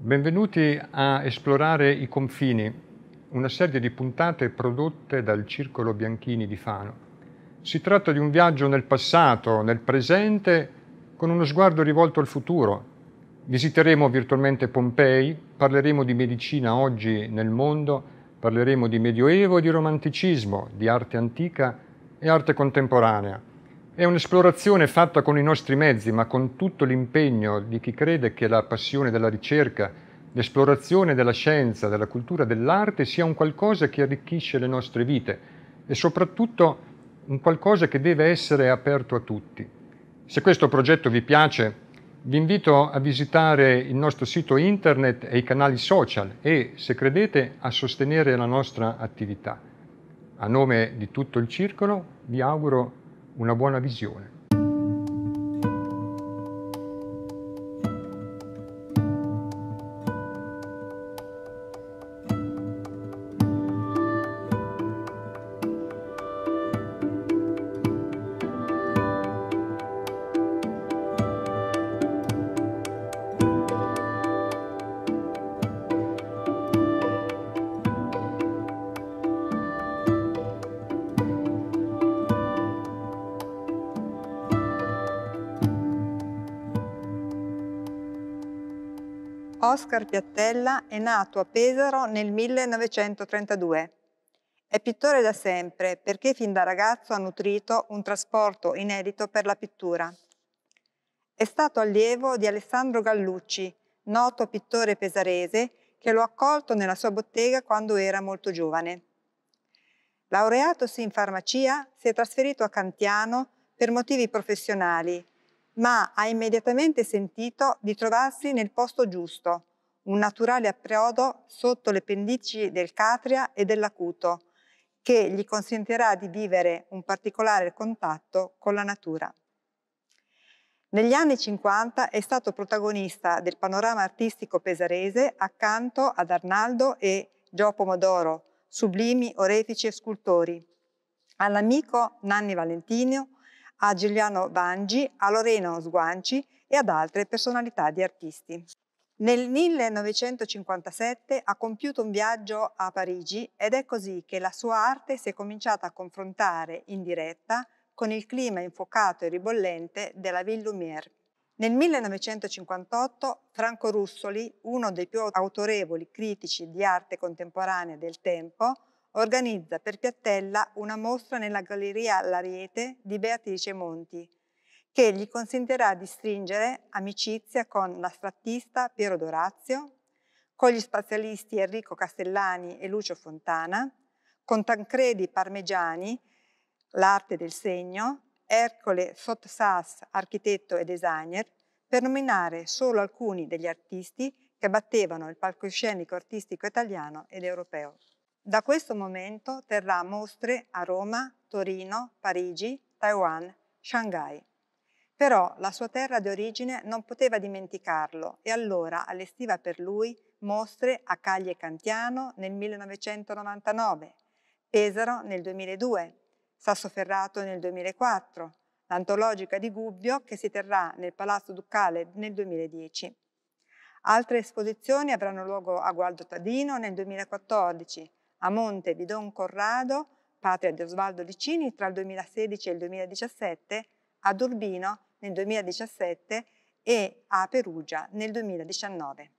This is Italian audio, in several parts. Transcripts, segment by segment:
Benvenuti a Esplorare i confini, una serie di puntate prodotte dal Circolo Bianchini di Fano. Si tratta di un viaggio nel passato, nel presente, con uno sguardo rivolto al futuro. Visiteremo virtualmente Pompei, parleremo di medicina oggi nel mondo, parleremo di medioevo e di romanticismo, di arte antica e arte contemporanea. È un'esplorazione fatta con i nostri mezzi, ma con tutto l'impegno di chi crede che la passione della ricerca, l'esplorazione della scienza, della cultura, dell'arte sia un qualcosa che arricchisce le nostre vite e soprattutto un qualcosa che deve essere aperto a tutti. Se questo progetto vi piace, vi invito a visitare il nostro sito internet e i canali social e, se credete, a sostenere la nostra attività. A nome di tutto il Circolo vi auguro di una buona visione. Carpiattella è nato a Pesaro nel 1932. È pittore da sempre perché fin da ragazzo ha nutrito un trasporto inedito per la pittura. È stato allievo di Alessandro Gallucci, noto pittore pesarese, che lo ha accolto nella sua bottega quando era molto giovane. Laureatosi in farmacia, si è trasferito a Cantiano per motivi professionali, ma ha immediatamente sentito di trovarsi nel posto giusto un naturale approdo sotto le pendici del Catria e dell'Acuto, che gli consentirà di vivere un particolare contatto con la natura. Negli anni 50 è stato protagonista del panorama artistico pesarese accanto ad Arnaldo e Gio Pomodoro, sublimi orefici e scultori, all'amico Nanni Valentino, a Giuliano Vangi, a Loreno Sguanci e ad altre personalità di artisti. Nel 1957 ha compiuto un viaggio a Parigi ed è così che la sua arte si è cominciata a confrontare in diretta con il clima infuocato e ribollente della Ville Lumière. Nel 1958 Franco Russoli, uno dei più autorevoli critici di arte contemporanea del tempo, organizza per Piattella una mostra nella Galleria Lariete di Beatrice Monti, che gli consentirà di stringere amicizia con l'astrattista Piero Dorazio, con gli spazialisti Enrico Castellani e Lucio Fontana, con Tancredi Parmegiani, l'arte del segno, Ercole Sottsass, architetto e designer, per nominare solo alcuni degli artisti che battevano il palcoscenico artistico italiano ed europeo. Da questo momento terrà mostre a Roma, Torino, Parigi, Taiwan, Shanghai. Però la sua terra d'origine non poteva dimenticarlo e allora allestiva per lui mostre a Caglie Cantiano nel 1999, Pesaro nel 2002, Sassoferrato nel 2004, l'antologica di Gubbio che si terrà nel Palazzo Ducale nel 2010. Altre esposizioni avranno luogo a Gualdo Tadino nel 2014, a Monte di Don Corrado, patria di Osvaldo Licini, tra il 2016 e il 2017, ad Urbino nel 2017 e a Perugia nel 2019.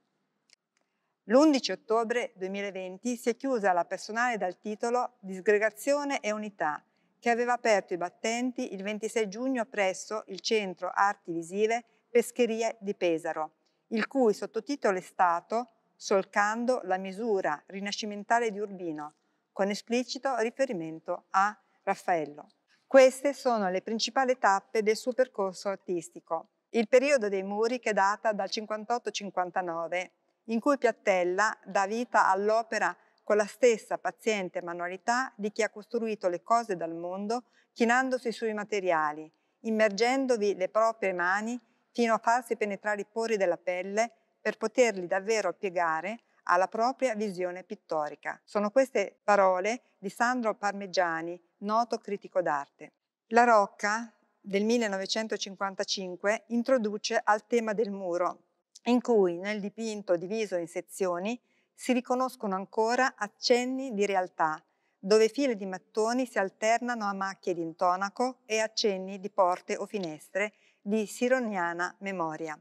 L'11 ottobre 2020 si è chiusa la personale dal titolo Disgregazione e Unità, che aveva aperto i battenti il 26 giugno presso il Centro Arti Visive Pescherie di Pesaro, il cui sottotitolo è stato Solcando la misura rinascimentale di Urbino, con esplicito riferimento a Raffaello. Queste sono le principali tappe del suo percorso artistico. Il periodo dei muri che data dal 58-59, in cui Piattella dà vita all'opera con la stessa paziente manualità di chi ha costruito le cose dal mondo, chinandosi sui materiali, immergendovi le proprie mani fino a farsi penetrare i pori della pelle per poterli davvero piegare alla propria visione pittorica. Sono queste parole di Sandro Parmegiani, noto critico d'arte. La Rocca del 1955 introduce al tema del muro, in cui nel dipinto diviso in sezioni si riconoscono ancora accenni di realtà, dove file di mattoni si alternano a macchie di intonaco e accenni di porte o finestre di sironiana memoria.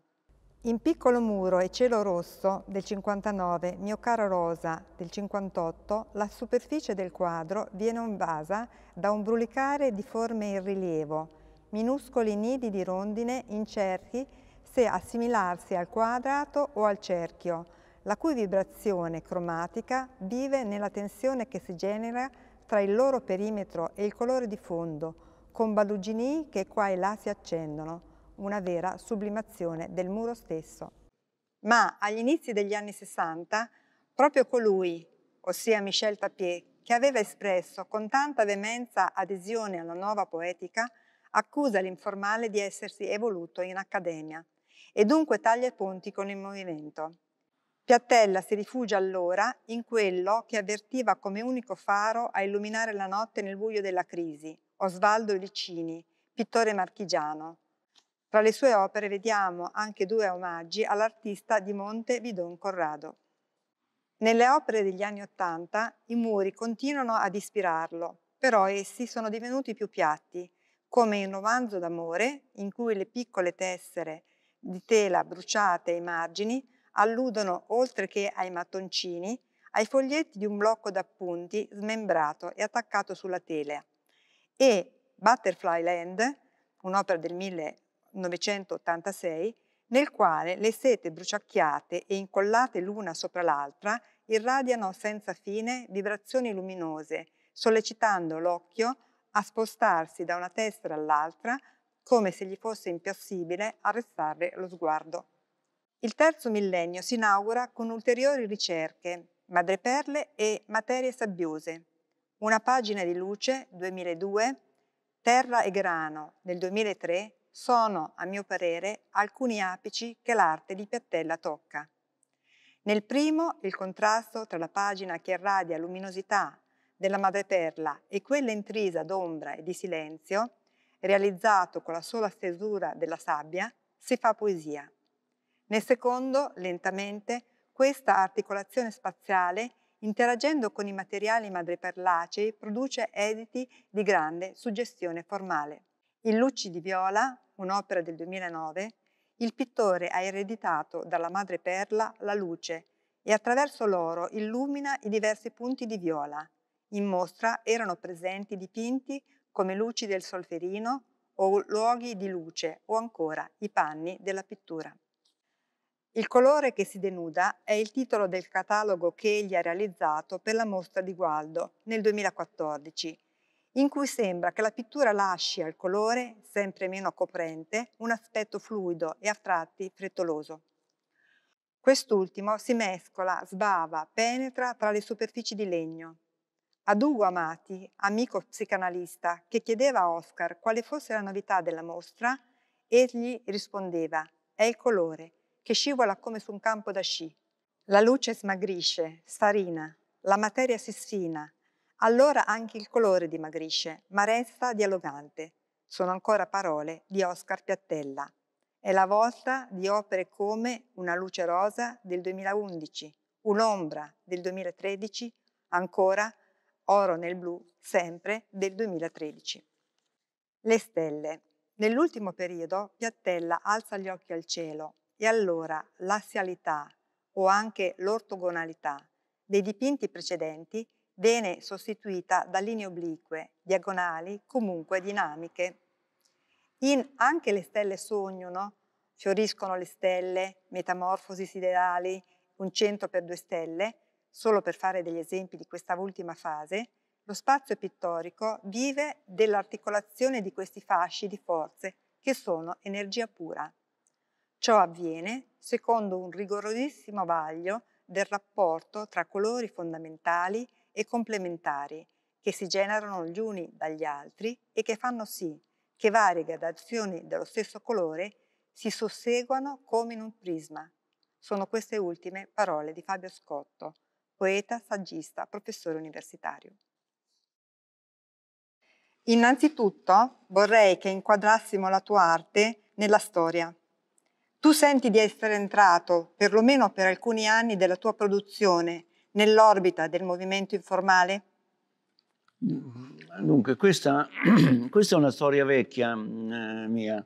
In Piccolo Muro e Cielo Rosso del 59, Mio caro Rosa del 58, la superficie del quadro viene invasa da un brulicare di forme in rilievo, minuscoli nidi di rondine incerti se assimilarsi al quadrato o al cerchio, la cui vibrazione cromatica vive nella tensione che si genera tra il loro perimetro e il colore di fondo, con baluginii che qua e là si accendono una vera sublimazione del muro stesso. Ma agli inizi degli anni 60, proprio colui, ossia Michel Papier, che aveva espresso con tanta veemenza adesione alla nuova poetica, accusa l'informale di essersi evoluto in accademia e dunque taglia i ponti con il movimento. Piattella si rifugia allora in quello che avvertiva come unico faro a illuminare la notte nel buio della crisi, Osvaldo Licini, pittore marchigiano, tra le sue opere vediamo anche due omaggi all'artista di Monte Bidon Corrado. Nelle opere degli anni Ottanta i muri continuano ad ispirarlo, però essi sono divenuti più piatti, come in romanzo d'amore, in cui le piccole tessere di tela bruciate ai margini alludono, oltre che ai mattoncini, ai foglietti di un blocco d'appunti smembrato e attaccato sulla tela. E Butterfly Land, un'opera del 1900, 1986, nel quale le sete bruciacchiate e incollate l'una sopra l'altra irradiano senza fine vibrazioni luminose, sollecitando l'occhio a spostarsi da una testa all'altra come se gli fosse impossibile arrestare lo sguardo. Il terzo millennio si inaugura con ulteriori ricerche, madreperle e materie sabbiose. Una pagina di luce 2002, terra e grano nel 2003 sono, a mio parere, alcuni apici che l'arte di Piattella tocca. Nel primo, il contrasto tra la pagina che irradia luminosità della madreperla e quella intrisa d'ombra e di silenzio, realizzato con la sola stesura della sabbia, si fa poesia. Nel secondo, lentamente, questa articolazione spaziale, interagendo con i materiali madreperlacei, produce editi di grande suggestione formale. I lucci di viola un'opera del 2009, il pittore ha ereditato dalla madre perla la luce e attraverso l'oro illumina i diversi punti di viola. In mostra erano presenti dipinti come luci del solferino o luoghi di luce o ancora i panni della pittura. Il colore che si denuda è il titolo del catalogo che egli ha realizzato per la mostra di Gualdo nel 2014 in cui sembra che la pittura lasci al colore, sempre meno coprente, un aspetto fluido e a tratti frettoloso. Quest'ultimo si mescola, sbava, penetra tra le superfici di legno. Ad Adugo Amati, amico psicanalista, che chiedeva a Oscar quale fosse la novità della mostra, egli rispondeva «È il colore, che scivola come su un campo da sci. La luce smagrisce, sfarina, la materia si sfina, allora anche il colore dimagrisce, ma resta dialogante. Sono ancora parole di Oscar Piattella. È la volta di opere come Una luce rosa del 2011, Un'ombra del 2013, ancora Oro nel blu, sempre del 2013. Le stelle. Nell'ultimo periodo Piattella alza gli occhi al cielo e allora l'assialità o anche l'ortogonalità dei dipinti precedenti viene sostituita da linee oblique, diagonali, comunque dinamiche. In anche le stelle sognano, fioriscono le stelle, metamorfosi siderali, un centro per due stelle, solo per fare degli esempi di questa ultima fase, lo spazio pittorico vive dell'articolazione di questi fasci di forze che sono energia pura. Ciò avviene secondo un rigorosissimo vaglio del rapporto tra colori fondamentali e complementari che si generano gli uni dagli altri e che fanno sì che varie gradazioni dello stesso colore si susseguano come in un prisma. Sono queste ultime parole di Fabio Scotto, poeta, saggista, professore universitario. Innanzitutto vorrei che inquadrassimo la tua arte nella storia. Tu senti di essere entrato, perlomeno per alcuni anni della tua produzione, nell'orbita del movimento informale? Mm, dunque, questa, questa è una storia vecchia mm, eh, mia.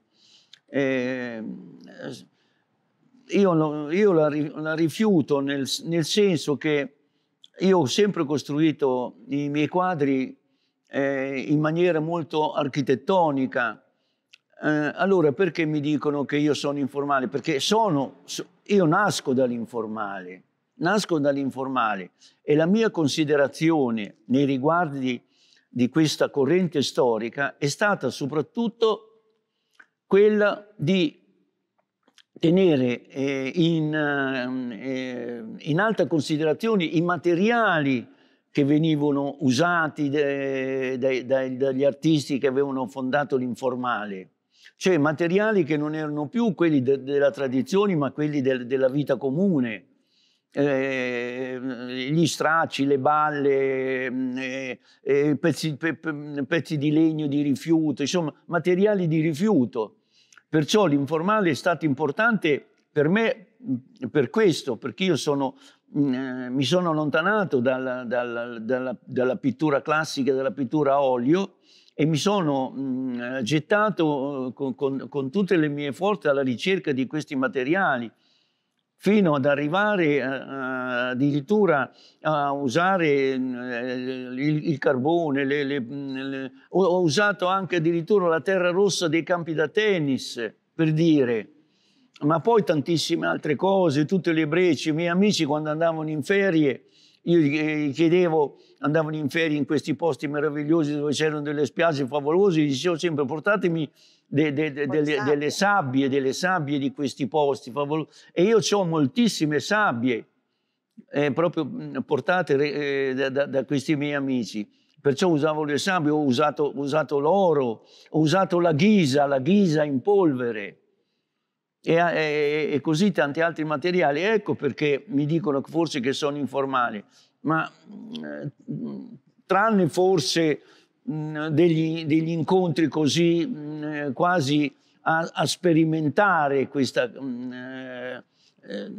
Eh, io, lo, io la, la, rifiuto nel, nel, senso che io ho sempre costruito i miei quadri eh, in maniera molto architettonica. Eh, allora, perché mi dicono che io sono informale? Perché sono, io nasco dall'informale nascono dall'informale e la mia considerazione nei riguardi di, questa corrente storica è stata soprattutto quella di tenere eh, in, eh, in, alta considerazione i materiali che venivano usati de, de, dagli artisti che avevano fondato l'informale, cioè materiali che non erano più quelli della tradizione ma quelli della vita comune eh, mm, gli stracci, le balle, mm, eh, eh, pezzi, pe, mm, pezzi di legno di rifiuto, insomma materiali di rifiuto. Perciò l'informale è stato importante per me per questo, perché io sono, mh, eh, mi sono allontanato dalla, dalla, dalla, dalla, pittura classica, dalla pittura a olio e mi sono mh, gettato con, con, con, tutte le mie forze alla ricerca di questi materiali fino ad arrivare a, eh, eh, addirittura a usare mm, eh, il, il carbone, le, le, mm, le, ho usato anche addirittura la terra rossa dei campi da tennis, per dire, ma poi tantissime altre cose, tutte le brecce, i miei amici quando andavano in ferie io eh, gli chiedevo, andavano in ferie in questi posti meravigliosi dove c'erano delle spiagge favolose, gli dicevo sempre portatemi de, de, de, delle, delle, sabbie, delle sabbie di questi posti favolosi. E io ho moltissime sabbie eh, proprio mm, portate eh, da, da questi miei amici perciò usavo le sabbie, ho usato, usato l'oro, ho usato la ghisa, la ghisa in polvere e, eh, e, e così tanti altri materiali. Ecco perché mi dicono forse che sono informali, ma eh, tranne forse mh, mm, degli, degli, incontri così mh, mm, quasi a, a, sperimentare questa... Mh, mm, eh,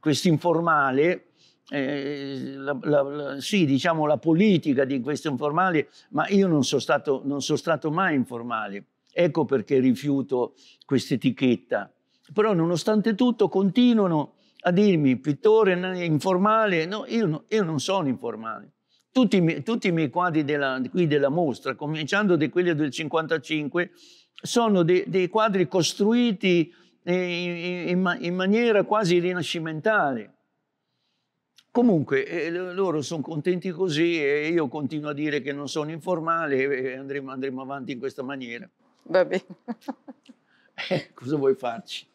questo informale, eh, la, la, la, sì, diciamo la politica di questo informale, ma io non sono stato, non sono stato mai informale. Ecco perché rifiuto questa etichetta. Però nonostante tutto continuano a dirmi pittore informale, no, io, no, io non sono informale. Tutti, tutti, i miei quadri della, qui della mostra, cominciando da quelli del 55, sono de, dei quadri costruiti eh, in, in, maniera quasi rinascimentale. Comunque, eh, loro sono contenti così e io continuo a dire che non sono informale e andremo, andremo avanti in questa maniera. Va bene. Eh, cosa vuoi farci?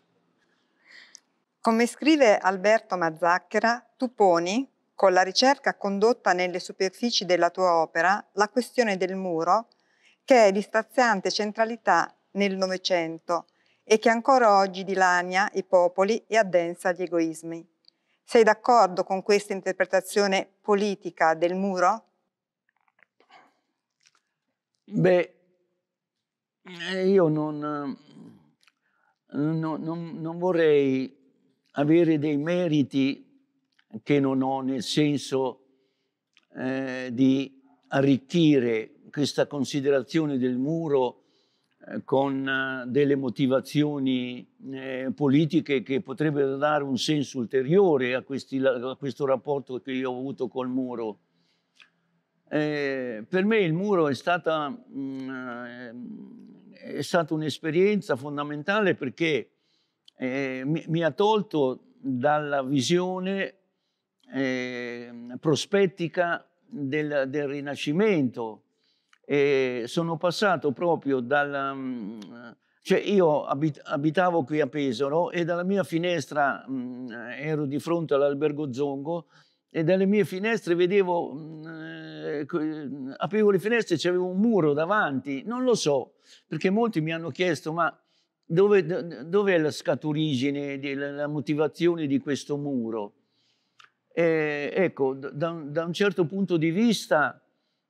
Come scrive Alberto Mazzacchera, tu poni, con la ricerca condotta nelle superfici della tua opera, la questione del muro, che è di straziante centralità nel Novecento e che ancora oggi dilania i popoli e addensa gli egoismi. Sei d'accordo con questa interpretazione politica del muro? Beh, eh, io non, ehm, non, non, non vorrei avere dei meriti che non ho nel senso eh, di arricchire questa considerazione del muro eh, con eh, delle motivazioni politiche che potrebbero dare un senso ulteriore a, questi, a questo rapporto che io ho avuto col muro. Eh, per me il muro è, stata, mh, mm, eh, è stata un'esperienza fondamentale perché eh, mi, mi, ha tolto dalla visione eh, prospettica del, del Rinascimento. E sono passato proprio dal... Mm, cioè io abit, abitavo qui a Pesaro e dalla mia finestra mh, mm, ero di fronte all'albergo Zongo e dalle mie finestre vedevo, mm, eh, mm, aprivo le finestre e c'avevo un muro davanti, non lo so, perché molti mi hanno chiesto, ma dove, dove è la scaturigine, la motivazione di questo muro? Eh, ecco, da, da, un certo punto di vista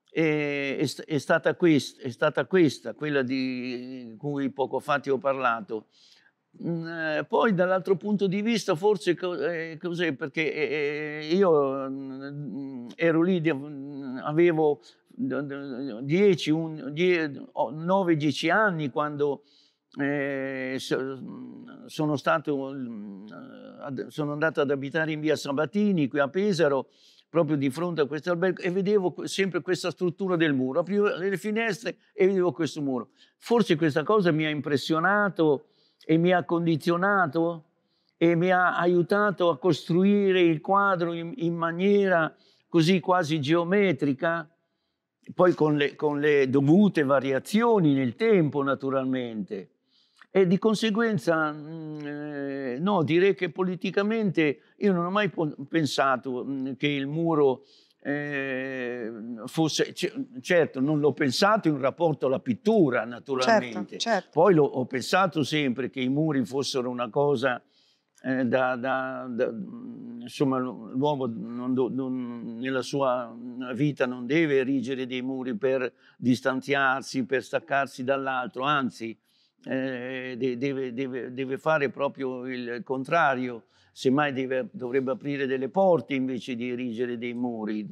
eh, è, è, stata quest, è, stata questa, quella di eh, cui poco fa ti ho parlato, Mhmm, eh, poi dall'altro punto di vista forse eh, cos'è perché eh, io mhmm, ero lì mhmm, avevo 10 9 10 anni quando sono stato sono andato ad abitare in via Sabatini qui a Pesaro proprio di fronte a questo albergo e vedevo sempre questa struttura del muro aprivo le finestre e vedevo questo muro forse questa cosa mi ha impressionato e mi ha condizionato e mi ha aiutato a costruire il quadro in, in maniera così quasi geometrica, poi con le, con le dovute variazioni nel tempo naturalmente. E di conseguenza, mm, eh, no, direi che politicamente io non ho mai pensato mm, che il muro eh, fosse, certo, non l'ho pensato in rapporto alla pittura, naturalmente. Certo, certo. Poi lo, ho pensato sempre che i muri fossero una cosa eh, da, da, da, insomma, l'uomo non do, non, nella sua vita non deve erigere dei muri per distanziarsi, per staccarsi dall'altro, anzi, eh, deve, deve, deve fare proprio il contrario semmai deve, dovrebbe aprire delle porte invece di erigere dei muri.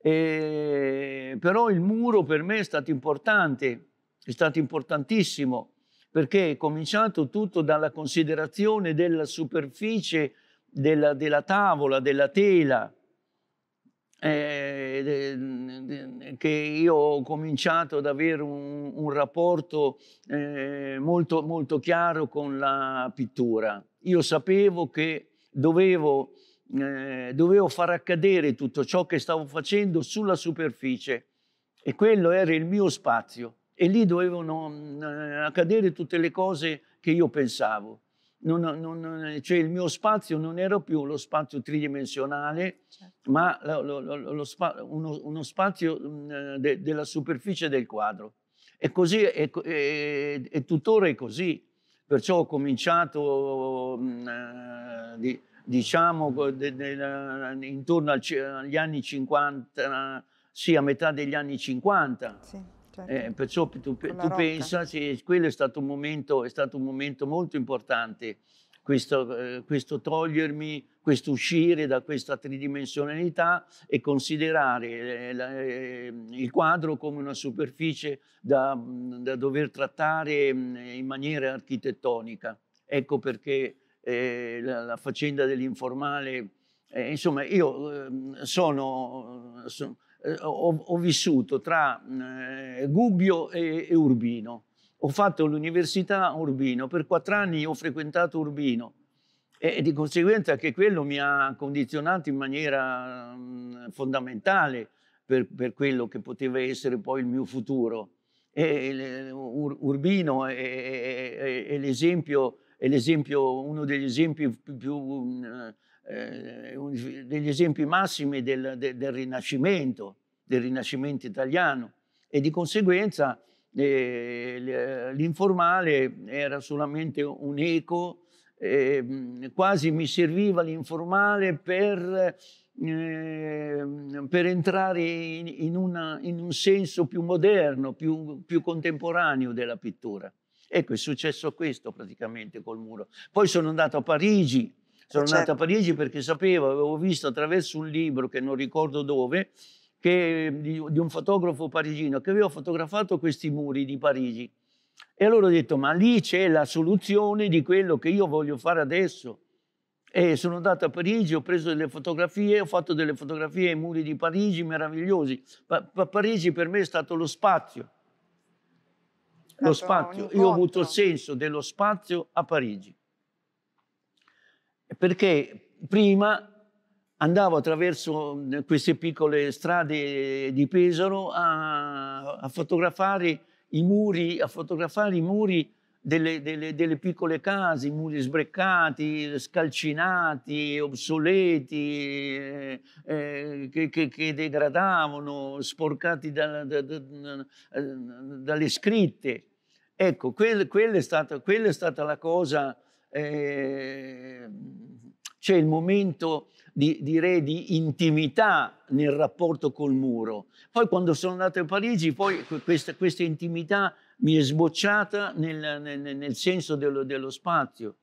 E, però il muro per me è stato importante, è stato importantissimo, perché è cominciato tutto dalla considerazione della superficie della, della tavola, della tela, eh, che io ho cominciato ad avere un, un rapporto eh, molto, molto chiaro con la pittura io sapevo che dovevo, eh, dovevo far accadere tutto ciò che stavo facendo sulla superficie e quello era il mio spazio e lì dovevano mm, eh, accadere tutte le cose che io pensavo. Non, non, cioè il mio spazio non era più lo spazio tridimensionale, certo. ma lo, lo, lo, uno, uno, spazio mm, de, della superficie del quadro. E così, è, è, e tuttora è così. Perciò ho cominciato, mm, eh, diciamo, eh, intorno agli anni 50, sì, a metà degli anni 50. Sì, certo. eh, perciò tu, tu pensa, sì, quello è stato, momento, è stato, un momento, molto importante questo, eh, questo togliermi, questo uscire da questa tridimensionalità e considerare eh, la, eh, il quadro come una superficie da, mm, da dover trattare mm, in maniera architettonica. Ecco perché eh, la, la, faccenda dell'informale, eh, insomma, io eh, sono, sono ho, ho, vissuto tra mm, eh, Gubbio e, e Urbino ho fatto l'università a Urbino, per quattro anni ho frequentato Urbino e di conseguenza che quello mi ha condizionato in maniera fondamentale per, per quello che poteva essere poi il mio futuro. E Urbino è, è, è l'esempio, uno degli esempi più, più eh, degli esempi massimi del, del, del Rinascimento, del Rinascimento italiano e di conseguenza Ehm, eh, l'informale era solamente un eco, eh, quasi mi serviva l'informale per, eh, per entrare in, in, una, in, un senso più moderno, più, più contemporaneo della pittura. Ecco, è successo questo praticamente col muro. Poi sono andato a Parigi, sono certo. andato a certo. Parigi perché sapevo, avevo visto attraverso un libro che non ricordo dove, che, ehm, di, di, un fotografo parigino che aveva fotografato questi muri di Parigi. E allora ho detto, ma lì c'è la soluzione di quello che io voglio fare adesso. E sono andato a Parigi, ho preso delle fotografie, ho fatto delle fotografie ai muri di Parigi meravigliosi. Pa- pa- Parigi per me è stato lo spazio. Lo spazio. Io ho avuto il senso dello spazio a Parigi. Perché prima andavo attraverso queste piccole strade di Pesaro a, a fotografare i muri, a fotografare i muri delle, delle, delle, piccole case, i muri sbreccati, scalcinati, obsoleti, eh, eh che, che, che, degradavano, sporcati da, da, da, dalle scritte. Ecco, quella quel è, quel è, stata la cosa, eh, cioè il momento di, direi di intimità nel rapporto col muro. Poi quando sono andato a Parigi, poi questa, questa intimità mi è sbocciata nel, nel, nel senso dello, dello, spazio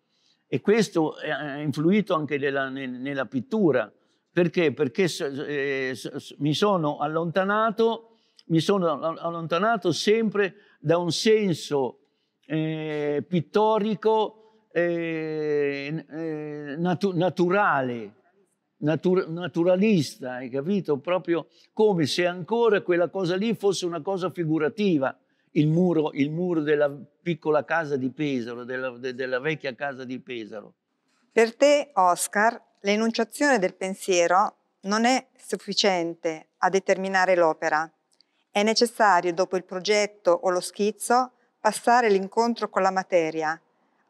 e questo ha influito anche della, nella pittura. Perché? Perché eh, mi sono allontanato mi sono allontanato sempre da un senso eh, pittorico eh, eh natu naturale, natur- naturalista, hai capito? Proprio come se ancora quella cosa lì fosse una cosa figurativa. Il muro, il muro della piccola casa di Pesaro, della, de, della vecchia casa di Pesaro. Per te, Oscar, l'enunciazione del pensiero non è sufficiente a determinare l'opera. È necessario, dopo il progetto o lo schizzo, passare l'incontro con la materia,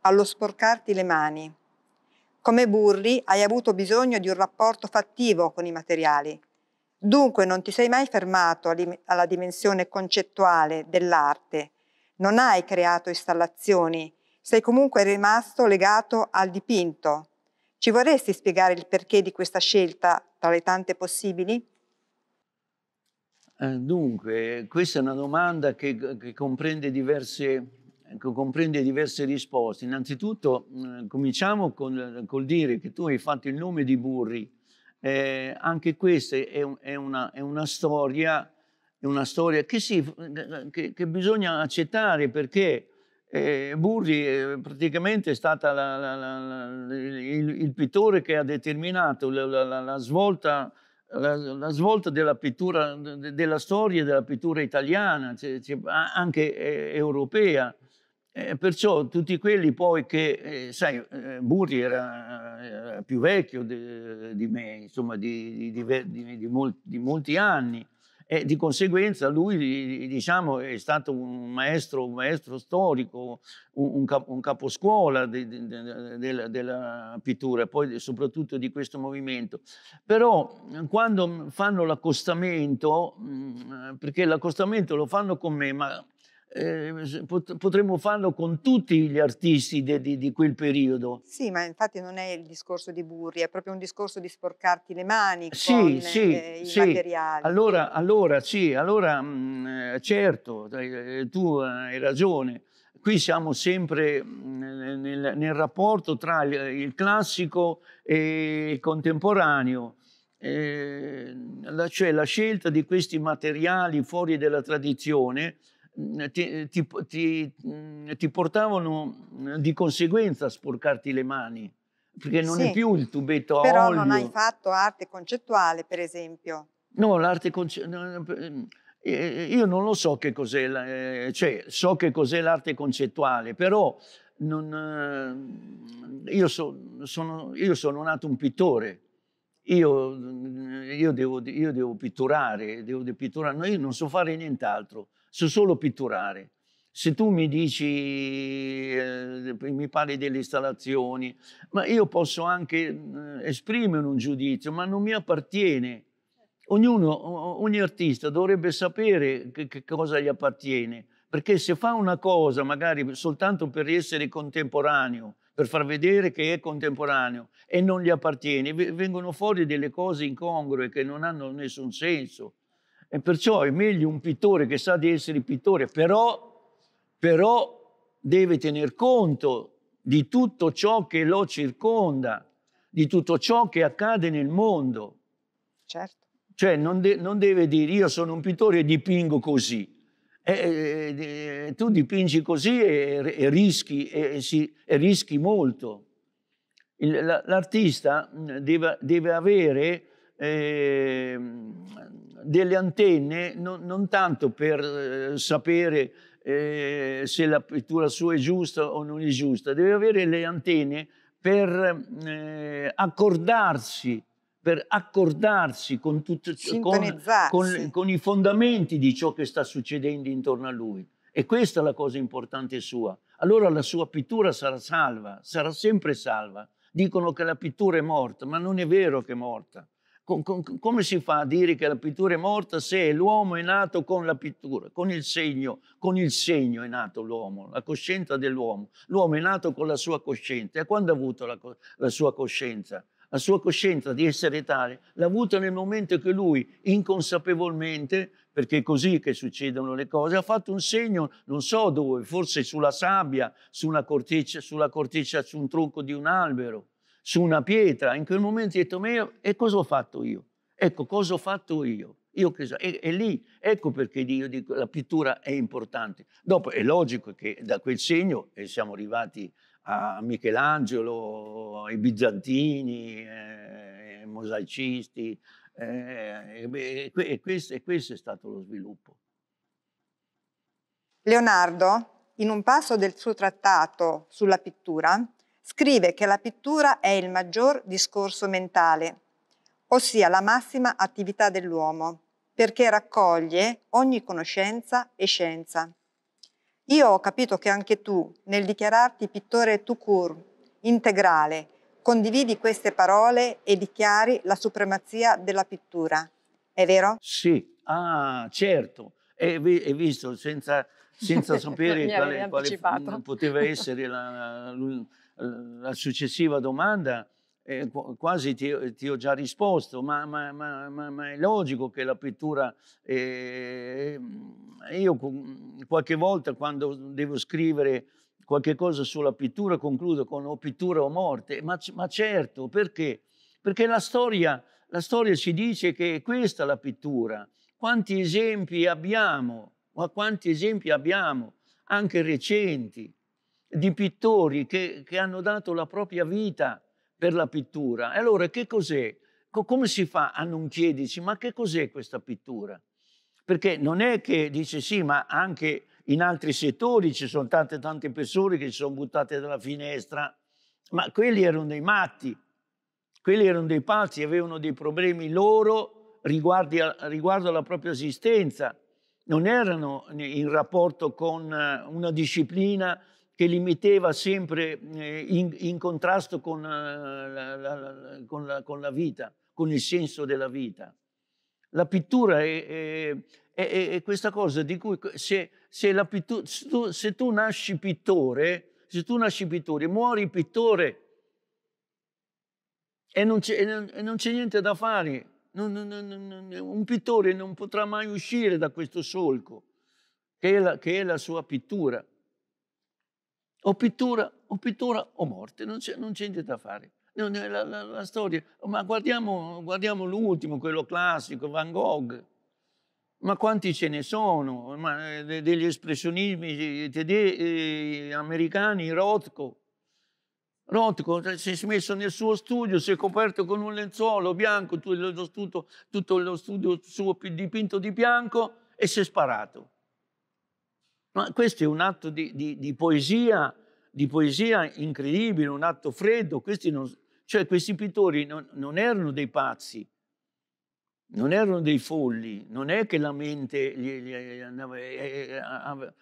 allo sporcarti le mani. Come Burri hai avuto bisogno di un rapporto fattivo con i materiali. Dunque non ti sei mai fermato alla dimensione concettuale dell'arte, non hai creato installazioni, sei comunque rimasto legato al dipinto. Ci vorresti spiegare il perché di questa scelta tra le tante possibili? Eh, dunque, questa è una domanda che, che comprende diverse comprende diverse risposte. Innanzitutto mh, mm, cominciamo con, col dire che tu hai fatto il nome di Burri. Eh, anche questa è, è, una, è, una, storia, è una storia che, si, che, che, bisogna accettare perché eh, Burri è eh, praticamente è stato il, il, pittore che ha determinato la, la, la, svolta, la svolta, della pittura, della storia della pittura italiana, cioè, cioè anche eh, europea. Eh, perciò tutti quelli poi che, eh, sai, eh, Burri era, era, eh, più vecchio di, di me, insomma, di, di, molti, di, molti, anni, e di conseguenza lui, diciamo, è stato un maestro, un maestro storico, un, un, cap- un caposcuola de, de, de, della, della pittura, poi soprattutto di questo movimento. Però quando fanno l'accostamento, perché l'accostamento lo fanno con me, ma eh, potremmo farlo con tutti gli artisti de, de, di quel periodo. Sì, ma infatti non è il discorso di Burri, è proprio un discorso di sporcarti le mani sì, con sì, eh, i sì. materiali. Allora, allora sì, allora mh, mm, eh, certo, eh, tu eh, hai ragione. Qui siamo sempre mm, nel, nel, rapporto tra il, classico e il contemporaneo. Eh, cioè la scelta di questi materiali fuori dalla tradizione Mhmm, ti, ti, ti, mhmm, ti, portavano mhmm, di conseguenza a sporcarti le mani, perché non sì, è più il tubetto a però olio. Però non hai fatto arte concettuale, per esempio. No, l'arte concettuale... Io non lo so che cos'è, eh, cioè so che cos'è l'arte concettuale, però non, io, so, sono, io, sono, nato un pittore, io, io, devo, io devo, pitturare, devo pitturare, no, io non so fare nient'altro, so solo pitturare. Se tu mi dici, eh, mi parli delle installazioni, ma io posso anche eh, esprimere un giudizio, ma non mi appartiene. Ognuno, ogni artista dovrebbe sapere che, che cosa gli appartiene, perché se fa una cosa magari soltanto per essere contemporaneo, per far vedere che è contemporaneo e non gli appartiene, vengono fuori delle cose incongrue che non hanno nessun senso. E perciò è meglio un pittore che sa di essere pittore, però, però deve tener conto di tutto ciò che lo circonda, di tutto ciò che accade nel mondo. Certo. Cioè non, de- non deve dire io sono un pittore e dipingo così. Eh, eh, eh, eh tu dipingi così e, e, rischi, e, si, e rischi, molto. Il, l'artista deve, deve avere Ehm, delle antenne non, non tanto per eh, sapere eh, se la pittura sua è giusta o non è giusta, deve avere le antenne per eh, accordarsi per accordarsi con, tutto, con, con, con, i fondamenti di ciò che sta succedendo intorno a lui. E questa è la cosa importante sua. Allora la sua pittura sarà salva, sarà sempre salva. Dicono che la pittura è morta, ma non è vero che è morta com, com, come si fa a dire che la pittura è morta se l'uomo è nato con la pittura, con il segno, con il segno è nato l'uomo, la coscienza dell'uomo. L'uomo è nato con la sua coscienza. E quando ha avuto la, la sua coscienza? La sua coscienza di essere tale l'ha avuta nel momento che lui, inconsapevolmente, perché è così che succedono le cose, ha fatto un segno, non so dove, forse sulla sabbia, su corteccia, sulla corteccia, su un tronco di un albero su una pietra. In quel momento ho detto, ma io, e cosa ho fatto io? Ecco, cosa ho fatto io? Io che so, e, e lì, ecco perché io dico la pittura è importante. Dopo è logico che da quel segno eh, siamo arrivati a Michelangelo, ai Bizantini, eh, ai mosaicisti, eh, e, e, questo, e questo è stato lo sviluppo. Leonardo, in un passo del suo trattato sulla pittura, scrive che la pittura è il maggior discorso mentale, ossia la massima attività dell'uomo, perché raccoglie ogni conoscenza e scienza. Io ho capito che anche tu, nel dichiararti pittore tout court, integrale, condividi queste parole e dichiari la supremazia della pittura. È vero? Sì, ah, certo. E, e visto, senza, senza sapere quale, quale poteva essere la, la la successiva domanda eh, quasi ti, ti, ho già risposto, ma, ma, ma, ma, è logico che la pittura... Eh, io qualche volta quando devo scrivere qualche cosa sulla pittura concludo con o pittura o morte, ma, certo, perché? Perché la storia, la storia ci dice che è questa la pittura. Quanti esempi abbiamo? Ma quanti esempi abbiamo, anche recenti, di pittori che, che, hanno dato la propria vita per la pittura. E allora che cos'è? come si fa a non chiederci ma che cos'è questa pittura? Perché non è che dice sì, ma anche in altri settori ci sono tante tante persone che si sono buttate dalla finestra, ma quelli erano dei matti, quelli erano dei pazzi, avevano dei problemi loro riguardi riguardo alla propria esistenza, non erano in rapporto con una disciplina che li metteva sempre eh, in, in contrasto con eh, la, la, la, con, con la, vita, con il senso della vita. La pittura è, è, è, è questa cosa di cui se, se, pittura, se, tu, se, tu, nasci pittore, se tu nasci pittore, muori pittore e non c'è, e non, e non c'è niente da fare. Non, un pittore non potrà mai uscire da questo solco che è la che sua pittura o pittura, o pittura o morte, non c'è, non c'è niente da fare. La, la, la, storia, ma guardiamo, guardiamo l'ultimo, quello classico, Van Gogh, ma quanti ce ne sono? Ma, eh, degli espressionismi eh, tede- eh, americani, Rothko. Rothko si è messo nel suo studio, si è coperto con un lenzuolo bianco, tutto lo studio, tutto lo studio suo dipinto di bianco e si è sparato ma questo è un atto di, di, di, poesia, di poesia, incredibile, un atto freddo. Questi non, cioè questi pittori non, non erano dei pazzi, non erano dei folli, non è che la mente gli, gli, gli, eh, eh, eh,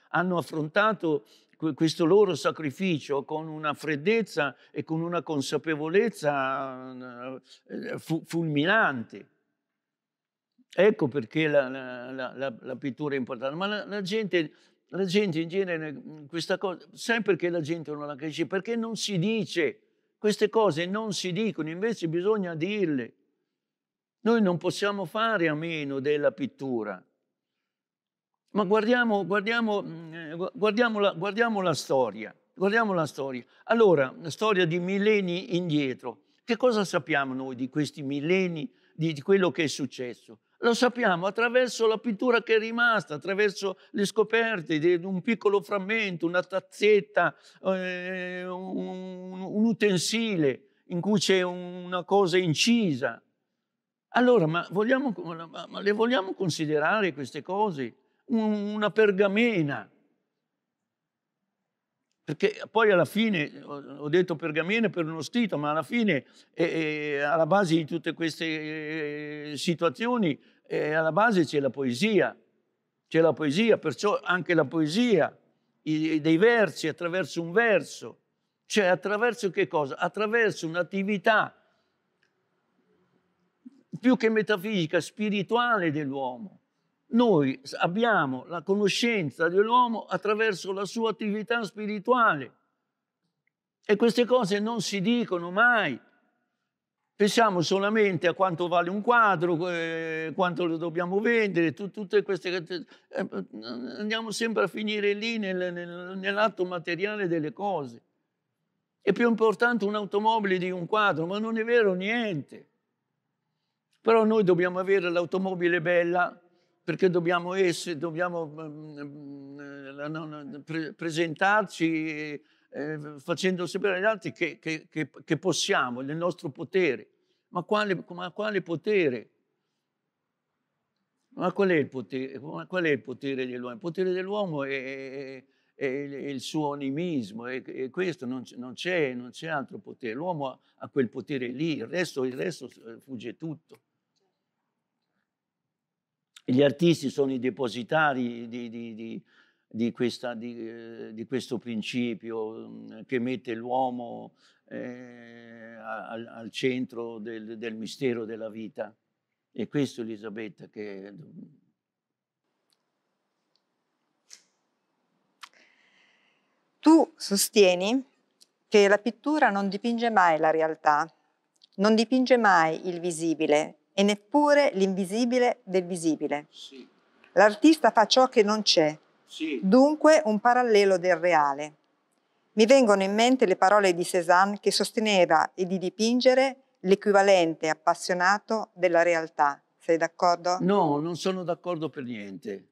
hanno affrontato questo loro sacrificio con una freddezza e con una consapevolezza fulminante. Ecco perché la, la, la, la pittura è importante, ma la, gente la gente in genere mm, questa cosa, sempre che la gente non la capisce? Perché non si dice, queste cose non si dicono, invece bisogna dirle. Noi non possiamo fare a meno della pittura. Ma guardiamo, guardiamo, mm, eh, guardiamo, la, guardiamo la storia, guardiamo la storia. Allora, la storia di millenni indietro. Che cosa sappiamo noi di questi millenni, di quello che è successo? Lo sappiamo attraverso la pittura che è rimasta, attraverso le scoperte di un piccolo frammento, una tazzetta, eh, un, un, utensile in cui c'è una cosa incisa. Allora, ma, vogliamo, ma, ma le vogliamo considerare queste cose? Un, una pergamena. Perché poi alla fine, ho detto pergamena per uno stito, ma alla fine, eh, alla base di tutte queste eh, situazioni, eh, alla base c'è la poesia, c'è la poesia, perciò anche la poesia i, dei versi attraverso un verso, cioè attraverso che cosa? Attraverso un'attività più che metafisica, spirituale dell'uomo. Noi abbiamo la conoscenza dell'uomo attraverso la sua attività spirituale. E queste cose non si dicono mai, pensiamo solamente a quanto vale un quadro, eh, quanto lo dobbiamo vendere, tu, tutte queste cose. Eh, eh, andiamo sempre a finire lì nel, nel, nell'atto materiale delle cose. È più importante un'automobile di un quadro, ma non è vero niente. Però noi dobbiamo avere l'automobile bella perché dobbiamo, essere, dobbiamo mm, mm, eh, presentarci facendo sapere agli altri che, che, che, che possiamo, nel nostro potere. Ma quale, ma quale potere? Ma qual è il potere, qual è il potere dell'uomo? Il potere dell'uomo è, è, è il suo animismo, è, è questo, non, non, c'è, non, c'è, altro potere. L'uomo ha, ha quel potere lì, il resto, il resto fugge tutto. Gli artisti sono i depositari di, di, di di, questa, di, eh, di, questo principio mm, che mette l'uomo eh, al, al, centro del, del, mistero della vita. E questo Elisabetta che... Tu sostieni che la pittura non dipinge mai la realtà, non dipinge mai il visibile e neppure l'invisibile del visibile. Sì. L'artista fa ciò che non c'è, sì. dunque un parallelo del reale mi vengono in mente le parole di Cézanne che sosteneva e di dipingere l'equivalente appassionato della realtà. Sei d'accordo? No, non sono d'accordo per niente.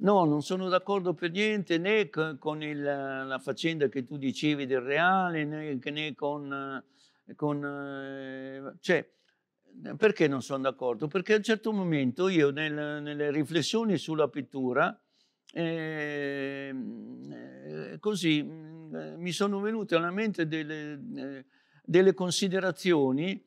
No, non sono d'accordo per niente né con il, la faccenda che tu dicevi del reale, né, né con... con cioè, perché non sono d'accordo? Perché a un certo momento io nel, nelle riflessioni sulla pittura Ehm, eh, così mhmm, mi sono venute alla mente delle, eh, delle considerazioni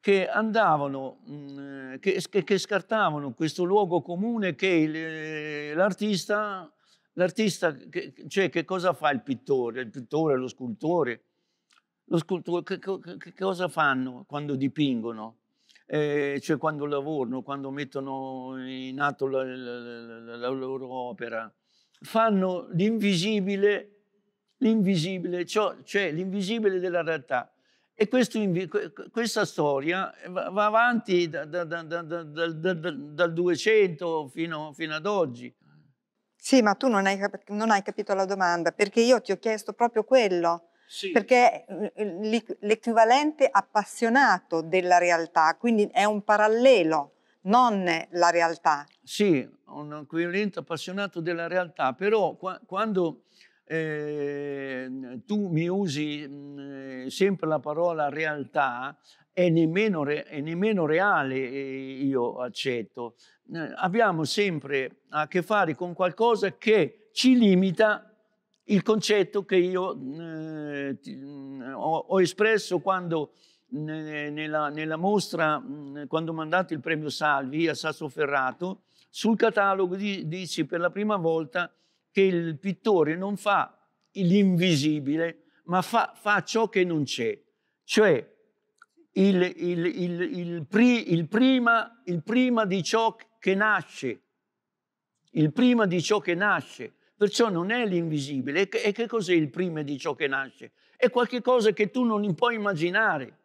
che andavano, mhmm, eh, che, che, scartavano questo luogo comune che l'artista, l'artista che, cioè che cosa fa il pittore, il pittore, lo scultore, lo scultore che, che cosa fanno quando dipingono? eh, cioè quando lavorano, quando mettono in atto la, la, la loro opera, fanno l'invisibile, l'invisibile, cioè l'invisibile della realtà. E questo, questa storia va avanti da, da, da, dal 200 fino, fino, ad oggi. Sì, ma tu non hai, non hai capito la domanda, perché io ti ho chiesto proprio quello sì. perché mm, l'equivalente appassionato della realtà, quindi è un parallelo, non la realtà. Sì, un equivalente appassionato della realtà, però qua, quando eh, tu mi usi mh, mm, sempre la parola realtà, è nemmeno, re, nemmeno reale, eh, io accetto. Eh, abbiamo sempre a che fare con qualcosa che ci limita il concetto che io eh, mm, ho, ho, espresso quando nella, nella, mostra, mm, quando ho mandato il premio Salvi a Sassoferrato, sul catalogo di, dici per la prima volta che il pittore non fa l'invisibile, ma fa, fa ciò che non c'è, cioè il, il, il, pri, prima, il prima di ciò che nasce, il prima di ciò che nasce. Perciò non è l'invisibile. E che cos'è il prima di ciò che nasce? È qualcosa che tu non puoi immaginare.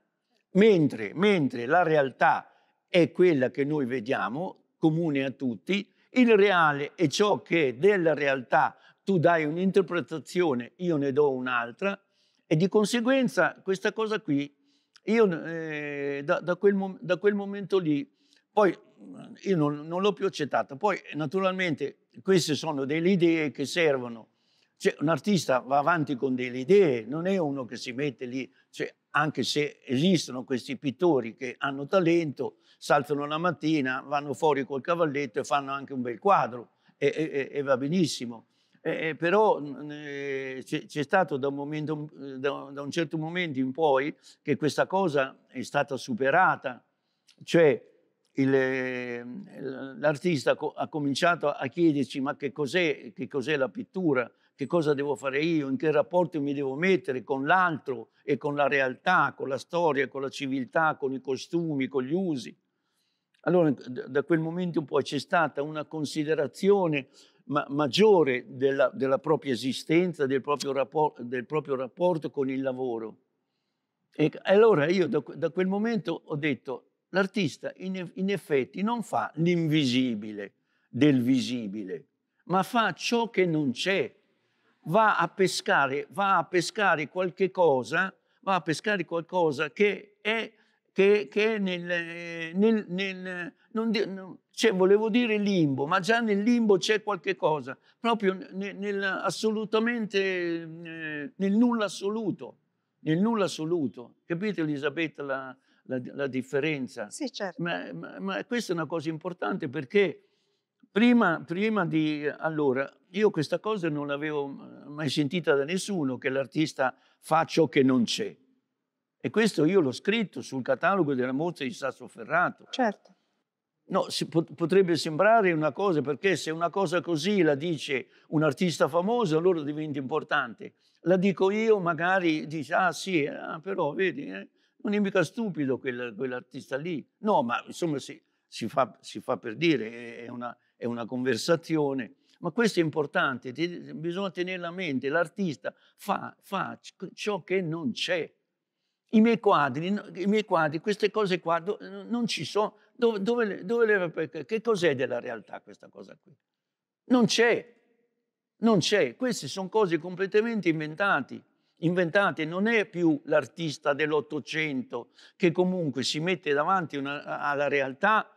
Mentre, mentre la realtà è quella che noi vediamo, comune a tutti, il reale è ciò che della realtà tu dai un'interpretazione, io ne do un'altra, e di conseguenza questa cosa qui, io eh, da, da, quel da quel momento lì, poi eh, io non, non l'ho più accettata. Poi naturalmente queste sono delle idee che servono. Cioè, un artista va avanti con delle idee, non è uno che si mette lì, cioè, anche se esistono questi pittori che hanno talento, saltano la mattina, vanno fuori col cavalletto e fanno anche un bel quadro e, e, e va benissimo. Eh, però eh, c'è, stato da un, momento, da, da un, certo momento in poi che questa cosa è stata superata, cioè il, ehm, l'artista ha cominciato a chiederci ma che cos'è, che cos'è la pittura, che cosa devo fare io, in che rapporto mi devo mettere con l'altro e con la realtà, con la storia, con la civiltà, con i costumi, con gli usi. Allora da quel momento in poi c'è stata una considerazione ma- maggiore della, della, propria esistenza, del proprio, rapport- del proprio rapporto con il lavoro. E allora io da, da, quel momento ho detto, l'artista in, in effetti non fa l'invisibile del visibile, ma fa ciò che non c'è. Va a pescare, va a pescare qualche cosa, va a pescare qualcosa che è, che, che è nel, nel, nel non, non, cioè, volevo dire limbo, ma già nel limbo c'è qualche cosa, proprio nel, nel assolutamente, eh, nel nulla assoluto, nel nulla assoluto. Capite Elisabetta la, la, la differenza. Sì, certo. Ma, ma, ma, questa è una cosa importante perché prima, prima di allora, io questa cosa non l'avevo mai sentita da nessuno, che l'artista fa ciò che non c'è. E questo io l'ho scritto sul catalogo della mostra di Sassoferrato. Certo. No, si, potrebbe sembrare una cosa, perché se una cosa così la dice un artista famoso, allora diventa importante. La dico io, magari dice, ah sì, eh, ah, però vedi, eh, non è mica stupido quel, quell'artista lì. No, ma insomma si, si, fa, si fa, per dire, è una, è una, conversazione. Ma questo è importante, ti, bisogna tenere a mente. L'artista fa, fa ciò che non c'è. I miei, quadri, I miei quadri, queste cose qua do, non ci sono. Dove, dove, dove le, che cos'è della realtà questa cosa qui? Non c'è, non c'è. Queste sono cose completamente inventate inventate, non è più l'artista dell'Ottocento che comunque si mette davanti una, alla realtà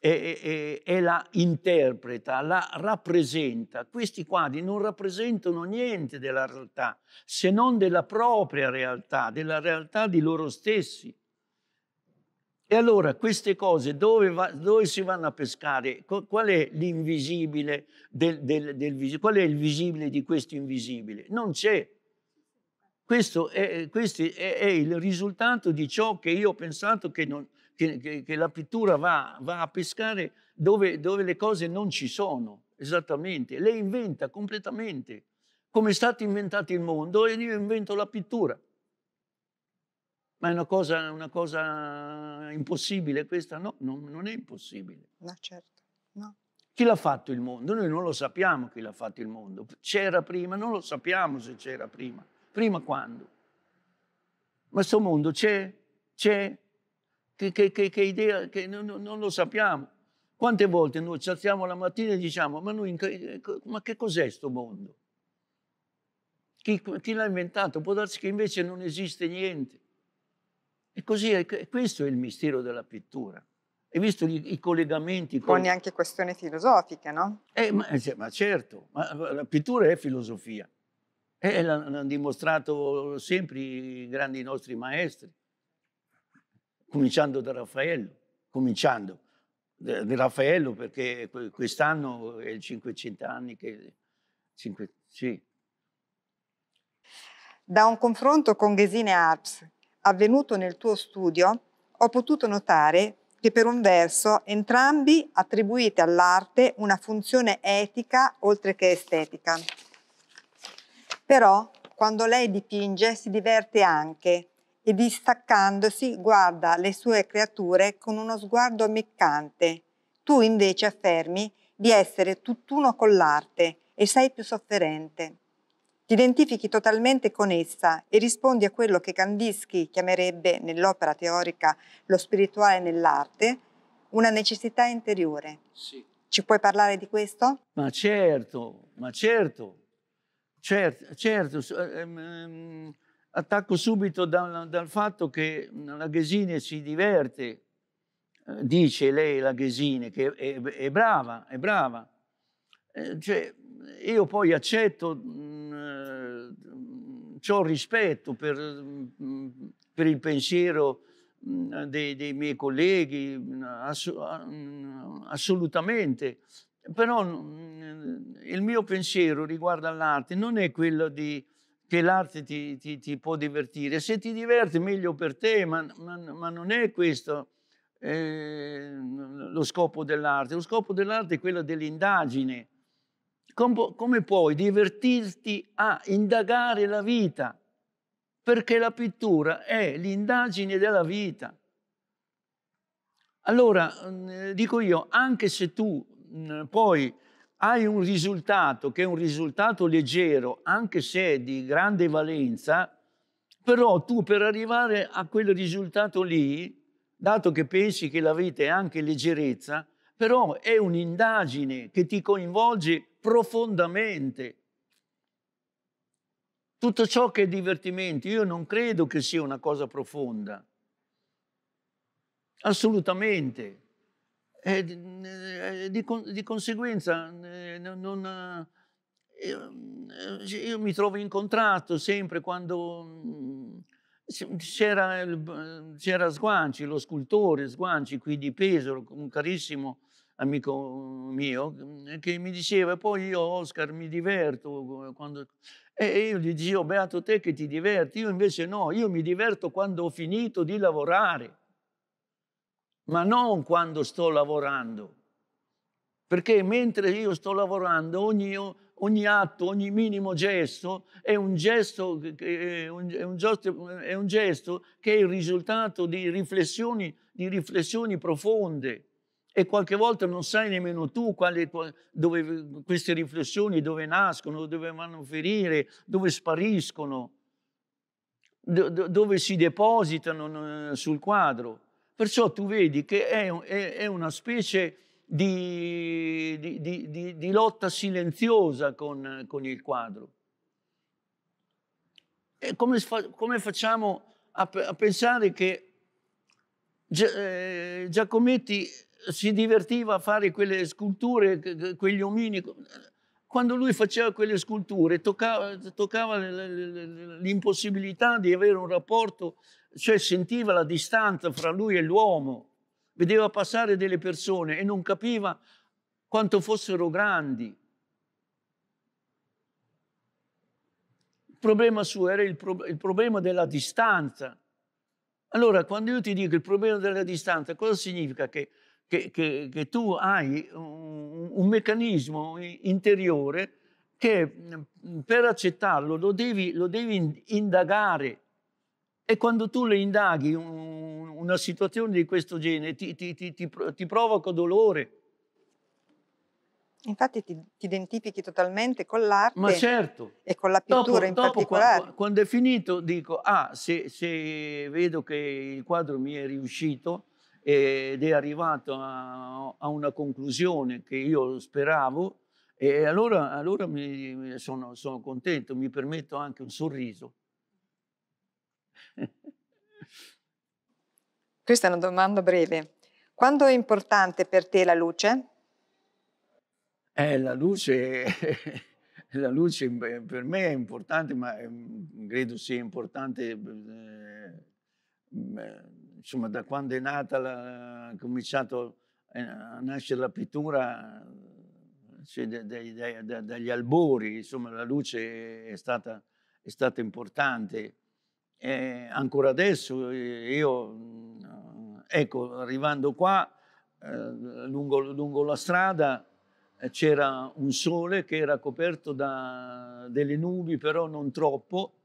e, e, e, la interpreta, la rappresenta. Questi quadri non rappresentano niente della realtà, se non della propria realtà, della realtà di loro stessi. E allora queste cose dove, va, dove si vanno a pescare? Qual è l'invisibile del, del, del, del, Qual è il visibile di questo invisibile? Non c'è. Questo è, questo è, è il risultato di ciò che io ho pensato che, non, che, che, che la pittura va, va a pescare dove, dove, le cose non ci sono, esattamente. Lei inventa completamente, come è stato inventato il mondo e io invento la pittura. Ma è una cosa, una cosa impossibile questa? No, non, non è impossibile. No, certo, no. Chi l'ha fatto il mondo? Noi non lo sappiamo chi l'ha fatto il mondo. C'era prima, non lo sappiamo se c'era prima prima quando? Ma questo mondo c'è? C'è? Che, che, che, che idea? Che non, non, lo sappiamo. Quante volte noi ci alziamo la mattina e diciamo, ma, noi, ecco, ma che cos'è questo mondo? Chi, chi, l'ha inventato? Può darsi che invece non esiste niente. E così, è, questo è il mistero della pittura. Hai visto gli, i collegamenti? Poni con... anche questioni filosofiche, no? Eh, ma, eh, ma certo, ma la pittura è filosofia. E l'hanno dimostrato sempre i grandi nostri maestri, cominciando da Raffaello, cominciando da Raffaello perché quest'anno è il 500 anni che... 5, sì. Da un confronto con Gesine Arps, avvenuto nel tuo studio, ho potuto notare che per un verso entrambi attribuite all'arte una funzione etica oltre che estetica. Però quando lei dipinge si diverte anche e distaccandosi guarda le sue creature con uno sguardo ammiccante. Tu invece affermi di essere tutt'uno con l'arte e sei più sofferente. Ti identifichi totalmente con essa e rispondi a quello che Kandinsky chiamerebbe nell'opera teorica lo spirituale nell'arte, una necessità interiore. Sì. Ci puoi parlare di questo? Ma certo, ma certo. Certo, certo eh, ehm, ehm, attacco subito dal, dal, fatto che la Ghesine si diverte, eh, dice lei la Ghesine, che è, è brava, è brava. Eh, cioè, io poi accetto, mh, mm, ho rispetto per, mh, mm, per, il pensiero mh, mm, dei, dei, miei colleghi, ass assolutamente, però mm, il mio pensiero riguardo all'arte non è quello di, che l'arte ti, ti, ti, può divertire. Se ti diverte meglio per te, ma, ma, ma non è questo eh, lo scopo dell'arte. Lo scopo dell'arte è quello dell'indagine. Com come puoi divertirti a indagare la vita? Perché la pittura è l'indagine della vita. Allora, mm, dico io, anche se tu Mm, poi hai un risultato che è un risultato leggero, anche se di grande valenza, però tu per arrivare a quel risultato lì, dato che pensi che la vita è anche leggerezza, però è un'indagine che ti coinvolge profondamente. Tutto ciò che è divertimento, io non credo che sia una cosa profonda. Assolutamente. E eh, di, di conseguenza non, eh, mm, io mi trovo in incontrato sempre quando mm, c'era, c'era Sguanci, lo scultore Sguanci qui di Pesaro, un carissimo amico mio, mm, che mi diceva, poi io Oscar mi diverto quando... E io gli dicevo, beato te che ti diverti, io invece no, io mi diverto quando ho finito di lavorare ma non quando sto lavorando. Perché mentre io sto lavorando, ogni, ogni atto, ogni minimo gesto è un gesto, è, un, gesto, è un gesto che è il risultato di riflessioni, di riflessioni profonde e qualche volta non sai nemmeno tu quali, dove, queste riflessioni dove nascono, dove vanno a ferire, dove spariscono, do, dove si depositano sul quadro. Perciò tu vedi che è, è, è una specie di, di, di, di lotta silenziosa con, con, il quadro. E come, fa, come facciamo a, a, pensare che Gia, eh, Giacometti si divertiva a fare quelle sculture, quegli omini? quando lui faceva quelle sculture toccava, toccava l'impossibilità di avere un rapporto, cioè sentiva la distanza fra lui e l'uomo, vedeva passare delle persone e non capiva quanto fossero grandi. Il problema suo era il, pro il problema della distanza. Allora, quando io ti dico il problema della distanza, cosa significa? Che che, che, che tu hai un, un, meccanismo interiore che per accettarlo lo devi, lo devi indagare e quando tu le indaghi un, una situazione di questo genere ti, ti, ti, ti provoca dolore. Infatti ti, identifichi totalmente con l'arte Ma certo. e con la pittura dopo, in dopo particolare. Quando, quando è finito dico, ah, se, se vedo che il quadro mi è riuscito, ed è arrivato a, a una conclusione che io speravo e allora, allora mi, sono, sono contento, mi permetto anche un sorriso. Questa è una domanda breve. Quando è importante per te la luce? Eh, la luce, la luce per me è importante, ma mm, credo sia importante eh, mm, insomma, da quando è nata, ha cominciato eh, a nascere la pittura, cioè, dai, dai, dai, dagli albori, insomma, la luce è stata, è stata importante. E ancora adesso eh, io, eh, ecco, arrivando qua, lungo, lungo la strada, c'era un sole che era coperto da delle nubi, però non troppo,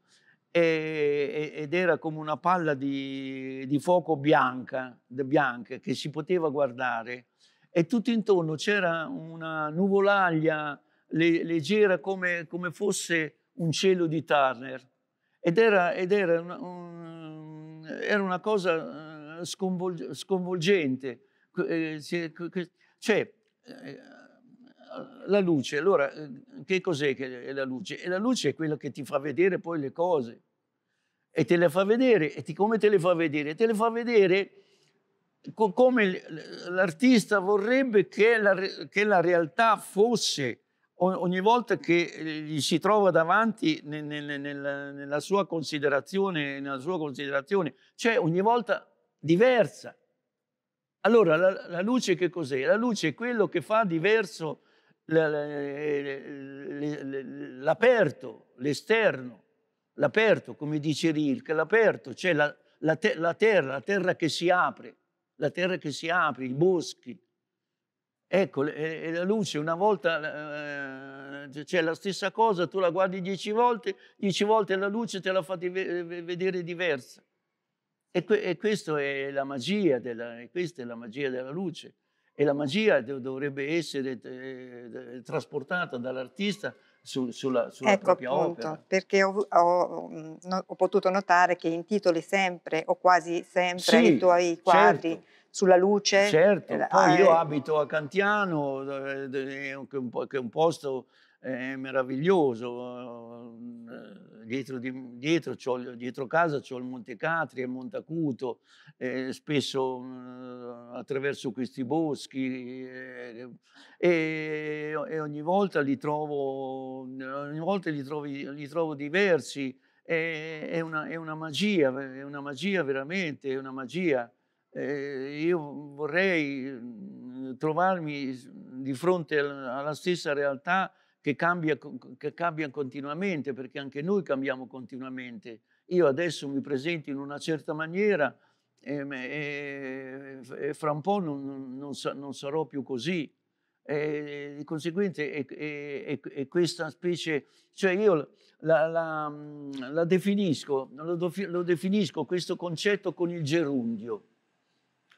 ed era come una palla di, di fuoco bianca, bianca, che si poteva guardare e tutto intorno c'era una nuvolaglia le, leggera come, come, fosse un cielo di Turner ed era, ed era, una, un, era una, cosa eh, sconvolgente. Eh, cioè, eh, la luce, allora, eh, che cos'è che è la luce? E la luce è quella che ti fa vedere poi le cose e te le fa vedere, e ti, come te le fa vedere? Te le fa vedere co- come l'artista vorrebbe che la, che la realtà fosse ogni volta che eh, gli si trova davanti ne- ne- nella-, nella sua considerazione, nella sua considerazione, cioè ogni volta diversa. Allora, la, la, luce che cos'è? La luce è quello che fa diverso eh, eh, l'aperto, l'esterno, l'aperto, come dice Rilke, l'aperto, cioè la, la, te, la, terra, la terra che si apre, la terra che si apre, i boschi. Ecco, e, eh, la luce una volta, eh, c'è la stessa cosa, tu la guardi dieci volte, dieci volte la luce te la fate vedere diversa. E, que, e questa è la magia della, questa è la magia della luce e la magia dovrebbe essere eh, trasportata dall'artista su, sulla, sulla ecco, propria appunto, opera. Perché ho, ho, mm, no, ho, potuto notare che intitoli sempre o quasi sempre sì, i tuoi quadri. Certo, sulla luce. Certo, eh, poi ah, eh, io abito a Cantiano, eh, che è un posto è meraviglioso. Uhm, dietro, di, dietro, dietro, casa c'ho il Monte Catri e il Monte Acuto, eh, spesso mh, uhm, attraverso questi boschi eh, e, e, ogni volta li trovo, ogni volta li, trovi, li trovo diversi, è, è, una, è, una, magia, è una magia veramente, è una magia. Eh, io vorrei uhm, trovarmi di fronte alla stessa realtà che, cambia, che cambiano continuamente, perché anche noi cambiamo continuamente. Io adesso mi presento in una certa maniera e, e, e fra un po' non, non, non sarò più così. E, di conseguenza è, questa specie, cioè io la, la, la definisco, lo, lo, definisco questo concetto con il gerundio,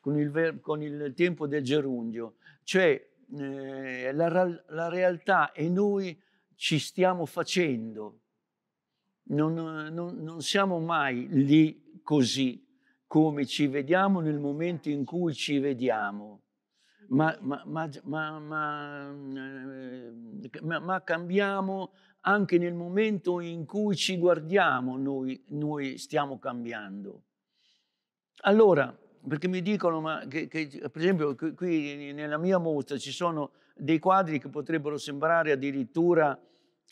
con il, ver, con il tempo del gerundio, cioè eh, la, la, realtà e noi ci stiamo facendo. Non, non, non siamo mai lì così come ci vediamo nel momento in cui ci vediamo. Ma, ma, ma, ma, eh, cambiamo anche nel momento in cui ci guardiamo, noi, noi stiamo cambiando. Allora, perché mi dicono che, che, per esempio qui nella mia mostra ci sono dei quadri che potrebbero sembrare addirittura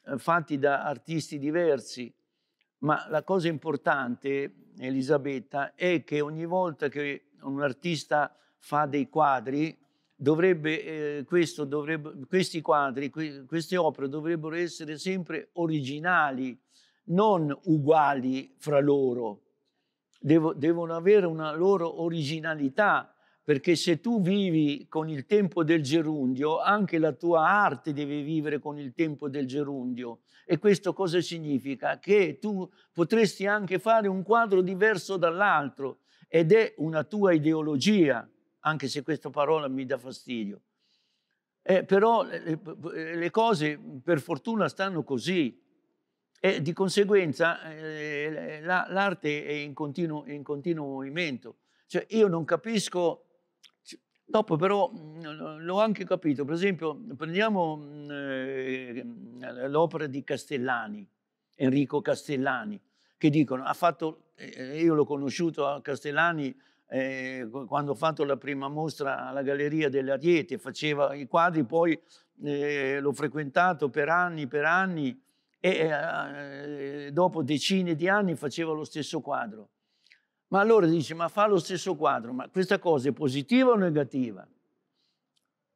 eh, fatti da artisti diversi, ma la cosa importante, Elisabetta, è che ogni volta che un artista fa dei quadri, dovrebbe, eh, dovrebbe, questi quadri, queste opere dovrebbero essere sempre originali, non uguali fra loro, devo, devono avere una loro originalità, perché se tu vivi con il tempo del gerundio, anche la tua arte deve vivere con il tempo del gerundio. E questo cosa significa? Che tu potresti anche fare un quadro diverso dall'altro ed è una tua ideologia, anche se questa parola mi dà fastidio. Eh, però le, eh, eh, le cose per fortuna stanno così. E di conseguenza eh, la, l'arte è in continuo, in continuo movimento. Cioè, io non capisco, cioè, dopo però mm, l'ho anche capito, per esempio prendiamo mm, eh, l'opera di Castellani, Enrico Castellani, che dicono, ha fatto, eh, io l'ho conosciuto a Castellani eh, quando ho fatto la prima mostra alla Galleria della Diete, faceva i quadri, poi eh, l'ho frequentato per anni, per anni, e eh, dopo decine di anni faceva lo stesso quadro. Ma allora dice, ma fa lo stesso quadro, ma questa cosa è positiva o negativa?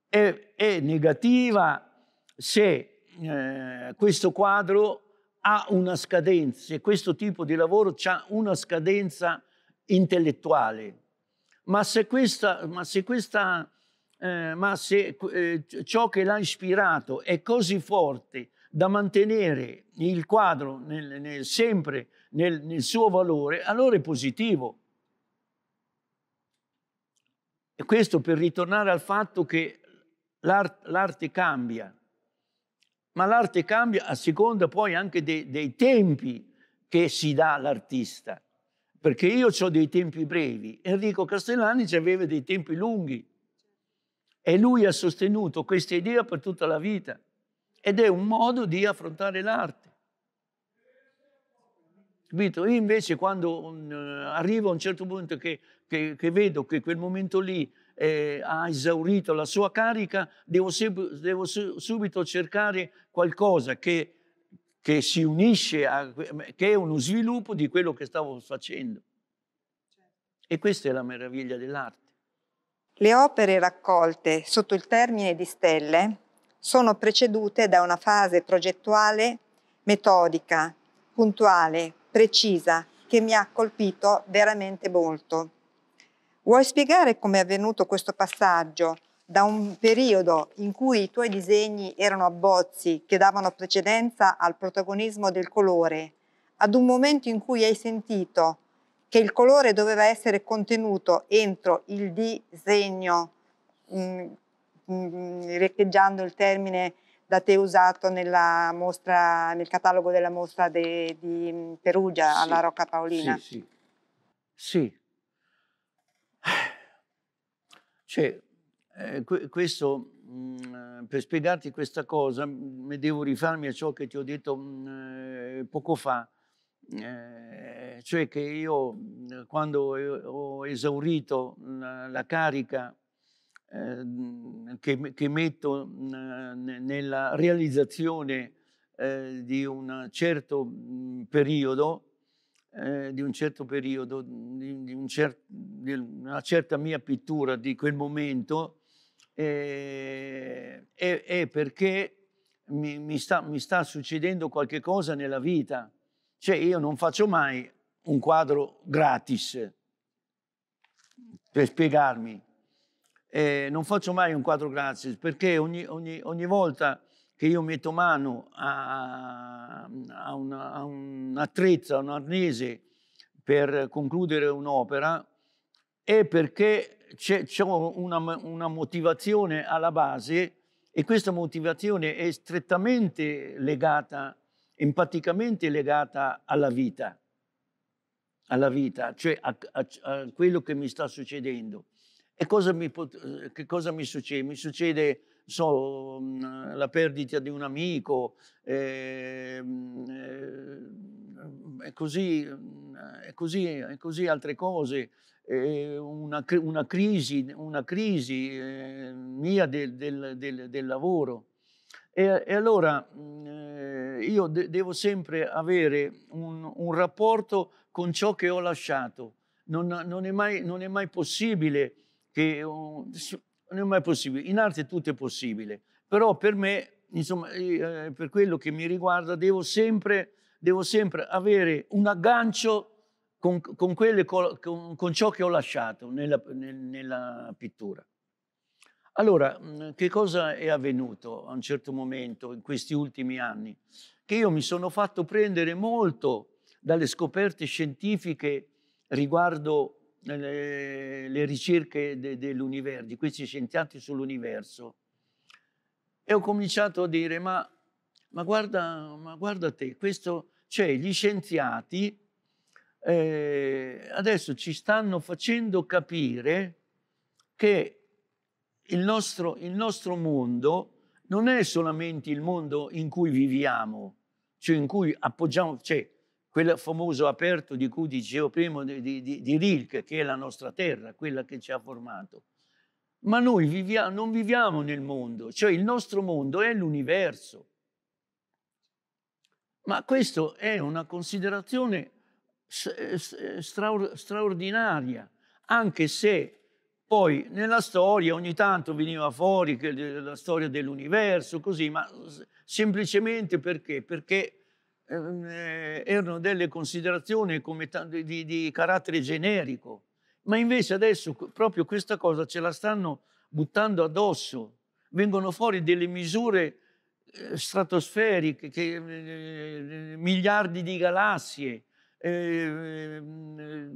È, è negativa se eh, questo quadro ha una scadenza, se questo tipo di lavoro ha una scadenza intellettuale. Ma se, questa, ma se, questa, eh, ma se eh, ciò che l'ha ispirato è così forte, da mantenere il quadro nel, nel, sempre nel, nel suo valore, allora è positivo. E questo per ritornare al fatto che l'arte, l'arte cambia, ma l'arte cambia a seconda poi anche dei, dei tempi che si dà all'artista. Perché io ho dei tempi brevi, Enrico Castellani aveva dei tempi lunghi e lui ha sostenuto questa idea per tutta la vita ed è un modo di affrontare l'arte. Capito? Io invece quando mm, arrivo a un certo punto che, che, che vedo che quel momento lì eh, ha esaurito la sua carica, devo, devo subito cercare qualcosa che, che si unisce, a, che è uno sviluppo di quello che stavo facendo. E questa è la meraviglia dell'arte. Le opere raccolte sotto il termine di stelle sono precedute da una fase progettuale metodica, puntuale, precisa, che mi ha colpito veramente molto. Vuoi spiegare come è avvenuto questo passaggio da un periodo in cui i tuoi disegni erano abbozzi che davano precedenza al protagonismo del colore, ad un momento in cui hai sentito che il colore doveva essere contenuto entro il disegno? Mm, Mm, mm, riecheggiando il termine da te usato nella mostra, nel catalogo della mostra de, di mm, Perugia sì, alla Rocca Paolina. Sì, sì. sì. Cioè, eh, que questo, mh, per spiegarti questa cosa, mh, devo rifarmi a ciò che ti ho detto mh, eh, poco fa, eh, cioè che io quando ho esaurito la, la carica Ehm, che, che, metto nella realizzazione eh, certo, mm, eh, di un certo periodo, mm, di un certo periodo, di, un cer- di, una certa mia pittura di quel momento, eh, è, è, perché mi, mi, sta, mi, sta, succedendo qualche cosa nella vita. Cioè io non faccio mai un quadro gratis, per spiegarmi eh, non faccio mai un quadro gratis perché ogni, ogni, ogni volta che io metto mano a, a, una, a un attrezzo, a un arnese per concludere un'opera, è perché c'è, una, una, motivazione alla base e questa motivazione è strettamente legata, empaticamente legata alla vita, alla vita, cioè a, a quello che mi sta succedendo. E cosa mi, eh, che cosa mi succede? Mi succede so, mm, la perdita di un amico, e, ehm, eh, e, così, mm, così, così altre cose. Eh, una, una, crisi, una crisi eh, mia del, del, del, del, lavoro. E, e allora mm, eh, io de devo sempre avere un, un, rapporto con ciò che ho lasciato. Non, non, è, mai, non è mai possibile che uhm, non è mai possibile. In arte tutto è possibile, però per me, insomma, eh, per quello che mi riguarda, devo sempre, devo sempre avere un aggancio con, con, quelle, con, con ciò che ho lasciato nella, nella pittura. Allora, che cosa è avvenuto a un certo momento in questi ultimi anni? Che io mi sono fatto prendere molto dalle scoperte scientifiche riguardo le, le ricerche de, dell'universo, di questi scienziati sull'universo. E ho cominciato a dire, ma, ma, guarda, ma guarda te, questo, cioè gli scienziati eh, adesso ci stanno facendo capire che il nostro, il nostro mondo non è solamente il mondo in cui viviamo, cioè in cui appoggiamo, cioè quel famoso aperto di cui dicevo prima di, di, di Rilke, che è la nostra terra, quella che ci ha formato. Ma noi viviamo, non viviamo nel mondo, cioè il nostro mondo è l'universo. Ma questa è una considerazione straordinaria, anche se poi nella storia ogni tanto veniva fuori la storia dell'universo, così, ma semplicemente perché? Perché Ehm, eh, erano delle considerazioni di, di carattere generico, ma invece adesso proprio questa cosa ce la stanno buttando addosso, vengono fuori delle misure eh, stratosferiche, che, eh, eh, miliardi di galassie, ehm, eh,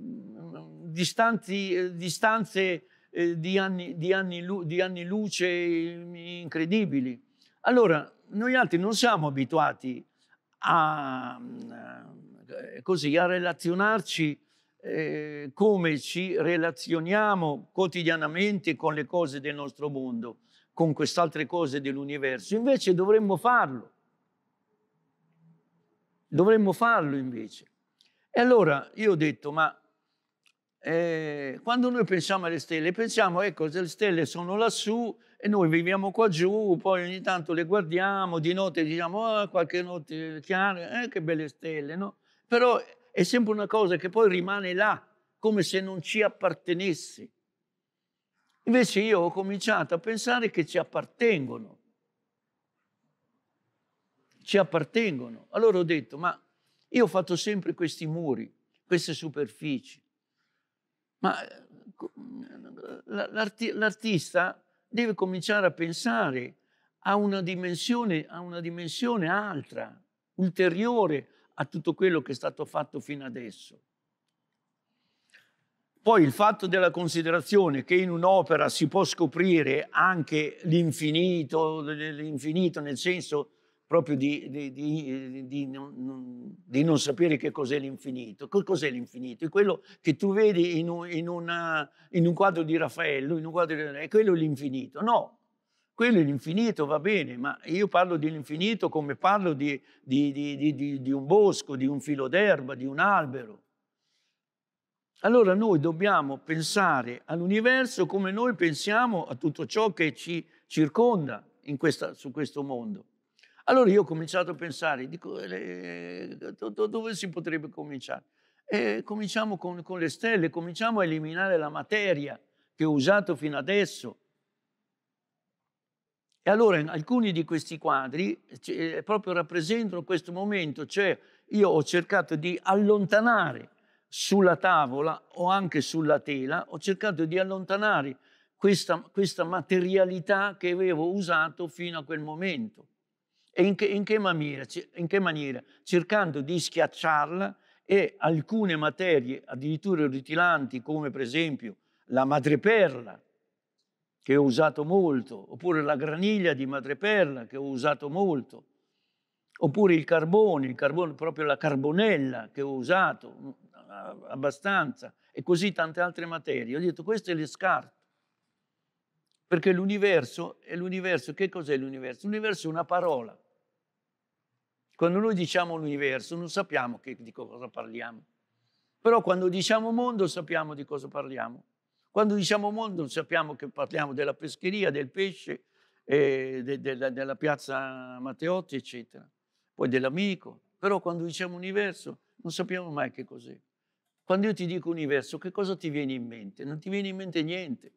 distanzi, distanze eh, di, anni, di, anni, di, anni, luce incredibili. Allora, noi altri non siamo abituati a, mm, così, a relazionarci eh, come ci relazioniamo quotidianamente con le cose del nostro mondo, con queste altre cose dell'universo. Invece dovremmo farlo. Dovremmo farlo invece. E allora io ho detto, ma eh, quando noi pensiamo alle stelle, pensiamo, ecco, se le stelle sono lassù e noi viviamo qua giù, poi ogni tanto le guardiamo, di notte diciamo, oh, qualche notte chiara, eh, che belle stelle, no? Però è sempre una cosa che poi rimane là, come se non ci appartenesse. Invece io ho cominciato a pensare che ci appartengono. Ci appartengono. Allora ho detto, ma io ho fatto sempre questi muri, queste superfici. Ma eh, mm, l'artista deve cominciare a pensare a una, dimensione, a una dimensione altra, ulteriore a tutto quello che è stato fatto fino adesso. Poi il fatto della considerazione che in un'opera si può scoprire anche l'infinito, l'infinito nel senso proprio di, di, di, eh, non, di, non, sapere che cos'è l'infinito. cos'è l'infinito? È quello che tu vedi in un, in una, eh, in un quadro di Raffaello, in un quadro di... è quello l'infinito. No, quello è l'infinito, va bene, ma io parlo dell'infinito come parlo di, di, di, di, un bosco, di un filo d'erba, di un albero. Allora noi dobbiamo pensare all'universo come noi pensiamo a tutto ciò che ci circonda questa, su questo mondo. Allora io ho cominciato a pensare, dico, eh, eh dove si potrebbe cominciare? Eh, cominciamo con, con le stelle, cominciamo a eliminare la materia che ho usato fino adesso. E allora alcuni di questi quadri eh, eh, proprio rappresentano questo momento, cioè io ho cercato di allontanare sulla tavola o anche sulla tela, ho cercato di allontanare questa, questa materialità che avevo usato fino a quel momento. E in che, in che, maniera, in che maniera? Cercando di schiacciarla e alcune materie addirittura rutilanti, come per esempio la madreperla, che ho usato molto, oppure la graniglia di madreperla, che ho usato molto, oppure il carbone, il carbone proprio la carbonella, che ho usato mm, abbastanza, e così tante altre materie. Ho detto, queste le scarto perché l'universo è l'universo. Che cos'è l'universo? L'universo è una parola. Quando noi diciamo l'universo non sappiamo che, di cosa parliamo. Però quando diciamo mondo sappiamo di cosa parliamo. Quando diciamo mondo sappiamo che parliamo della pescheria, del pesce, eh, de, de, de, della piazza Matteotti, eccetera. Poi dell'amico. Però quando diciamo universo non sappiamo mai che cos'è. Quando io ti dico universo, che cosa ti viene in mente? Non ti viene in mente niente.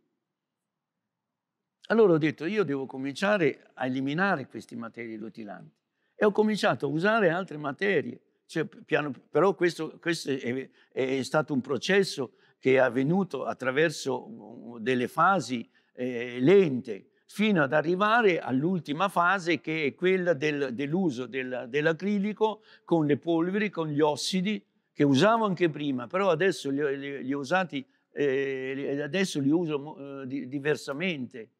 Allora ho detto, io devo cominciare a eliminare queste materie rutilanti. E ho cominciato a usare altre materie. Cioè, piano, però questo, questo è, è, stato un processo che è avvenuto attraverso delle fasi eh, lente, fino ad arrivare all'ultima fase che è quella del, dell'uso del, dell'acrilico con le polveri, con gli ossidi, che usavo anche prima, però adesso li, li, li, usati, eh, adesso li uso eh, diversamente.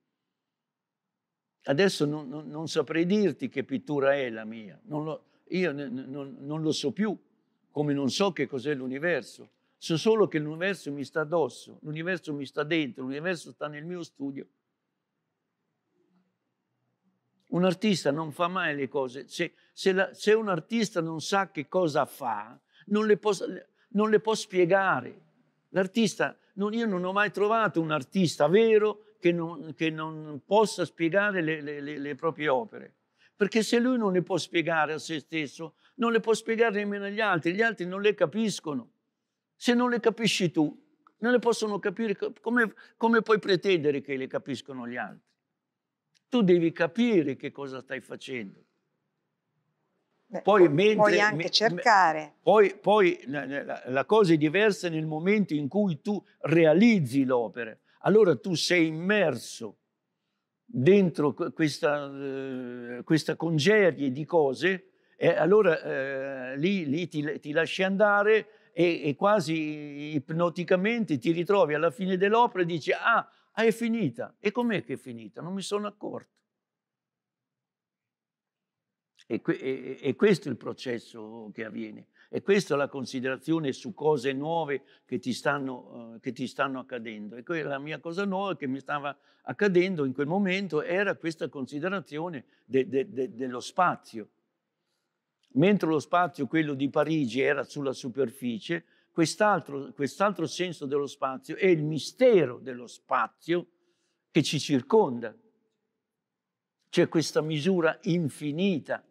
Adesso non, non, non, saprei dirti che pittura è la mia, non lo, io non lo so più, come non so che cos'è l'universo. So solo che l'universo mi sta addosso, l'universo mi sta dentro, l'universo sta nel mio studio. Un artista non fa mai le cose. Se, se, la, se un artista non sa che cosa fa, non le può, non le può spiegare. L'artista, non, io non ho mai trovato un artista vero che non, che non possa spiegare le, le, le, le proprie opere. Perché se lui non le può spiegare a se stesso, non le può spiegare nemmeno agli altri, gli altri non le capiscono. Se non le capisci tu, non le possono capire, come, come, puoi pretendere che le capiscono gli altri? Tu devi capire che cosa stai facendo. Beh, poi, mentre, puoi anche cercare. Poi, poi la, la, la cosa è diversa nel momento in cui tu realizzi l'opera allora tu sei immerso dentro questa, eh, questa congerie di cose e allora eh, lì, lì ti, ti, lasci andare e, e, quasi ipnoticamente ti ritrovi alla fine dell'opera e dici ah, ah è finita. E com'è che è finita? Non mi sono accorto. E, e, e questo è il processo che avviene. E questa è la considerazione su cose nuove che ti stanno, uh, che ti stanno accadendo. E la mia cosa nuova che mi stava accadendo in quel momento era questa considerazione de, de, de, dello spazio. Mentre lo spazio, quello di Parigi, era sulla superficie, quest'altro, quest'altro senso dello spazio è il mistero dello spazio che ci circonda. C'è questa misura infinita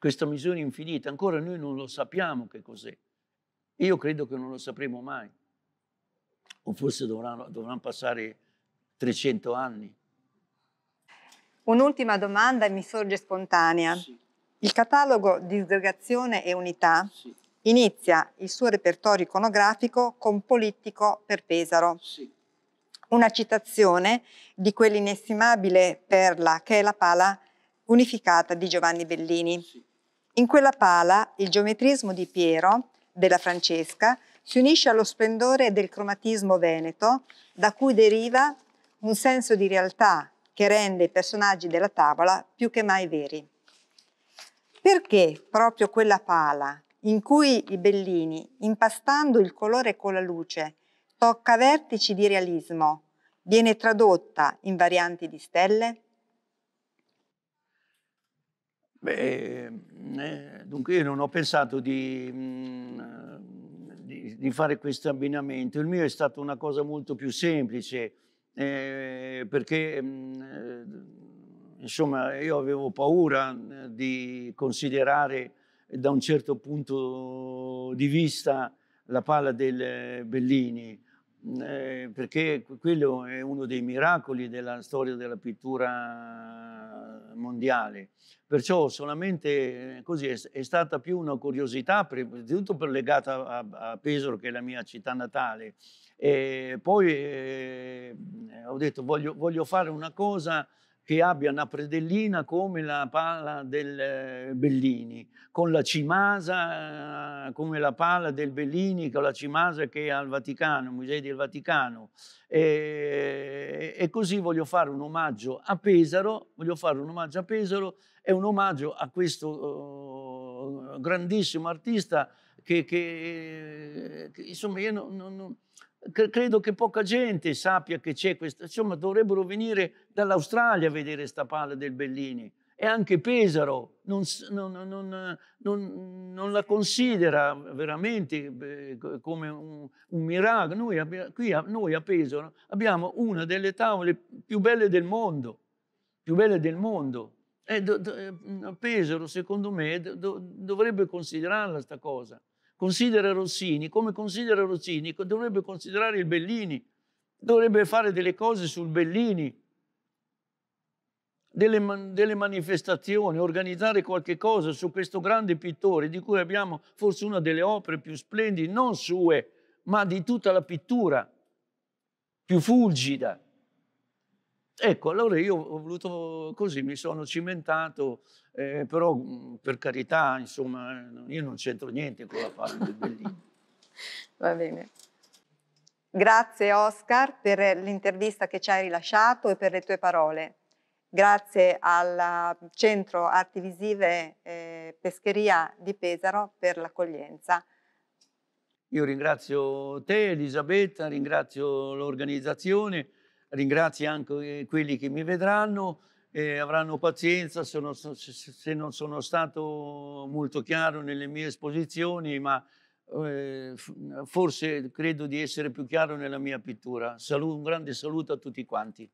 questa misura infinita, ancora noi non lo sappiamo che cos'è. Io credo che non lo sapremo mai, o forse dovranno, dovranno passare 300 anni. Un'ultima domanda mi sorge spontanea. Sì. Il catalogo Disgregazione e Unità sì. inizia il suo repertorio iconografico con Politico per Pesaro. Sì. Una citazione di quell'inestimabile perla che è la pala unificata di Giovanni Bellini. Sì. In quella pala il geometrismo di Piero, della Francesca, si unisce allo splendore del cromatismo veneto, da cui deriva un senso di realtà che rende i personaggi della tavola più che mai veri. Perché proprio quella pala in cui i Bellini, impastando il colore con la luce, tocca vertici di realismo, viene tradotta in varianti di stelle? Beh, Mm, eh, dunque io non ho pensato di, mm, di, di fare questo abbinamento, il mio è stato una cosa molto più semplice eh, perché mm, eh, insomma io avevo paura eh, di considerare da un certo punto di vista la palla del Bellini Mhmm, eh, perché quello è uno dei miracoli della storia della pittura mondiale. Perciò solamente eh, così è, è stata più una curiosità, prima di tutto legata a, a, Pesaro, che è la mia città natale. E poi eh, ho detto voglio, voglio fare una cosa che abbia una predellina come la pala del eh, Bellini, con la cimasa eh, come la pala del Bellini, con la cimasa che è al Vaticano, Musei del Vaticano. E, e così voglio fare un omaggio a Pesaro, voglio fare un omaggio a Pesaro e un omaggio a questo uh, grandissimo artista che, che, che, insomma io non, non, credo che poca gente sappia che c'è questa, insomma dovrebbero venire dall'Australia a vedere sta palla del Bellini e anche Pesaro non, non, non, non la considera veramente come un, un miracolo. Noi, abbiamo, qui a, noi a Pesaro abbiamo una delle tavole più belle del mondo, più belle del mondo. E do, do, Pesaro, secondo me, do, dovrebbe considerarla questa cosa considera Rossini come considera Rossini, dovrebbe considerare il Bellini, dovrebbe fare delle cose sul Bellini, delle, delle manifestazioni, organizzare qualche cosa su questo grande pittore di cui abbiamo forse una delle opere più splendide, non sue, ma di tutta la pittura, più fulgida. Ecco, allora io ho voluto così, mi sono cimentato eh, però mm, per carità, insomma, eh, io non c'entro niente con la parte del Bellini. Va bene. Grazie Oscar per l'intervista che ci hai rilasciato e per le tue parole. Grazie al Centro Arti Visive eh, Pescheria di Pesaro per l'accoglienza. Io ringrazio te Elisabetta, ringrazio l'organizzazione, ringrazio anche eh, quelli che mi vedranno eh, avranno pazienza se non, se non, sono stato molto chiaro nelle mie esposizioni, ma eh, forse credo di essere più chiaro nella mia pittura. Saluto, un grande saluto a tutti quanti.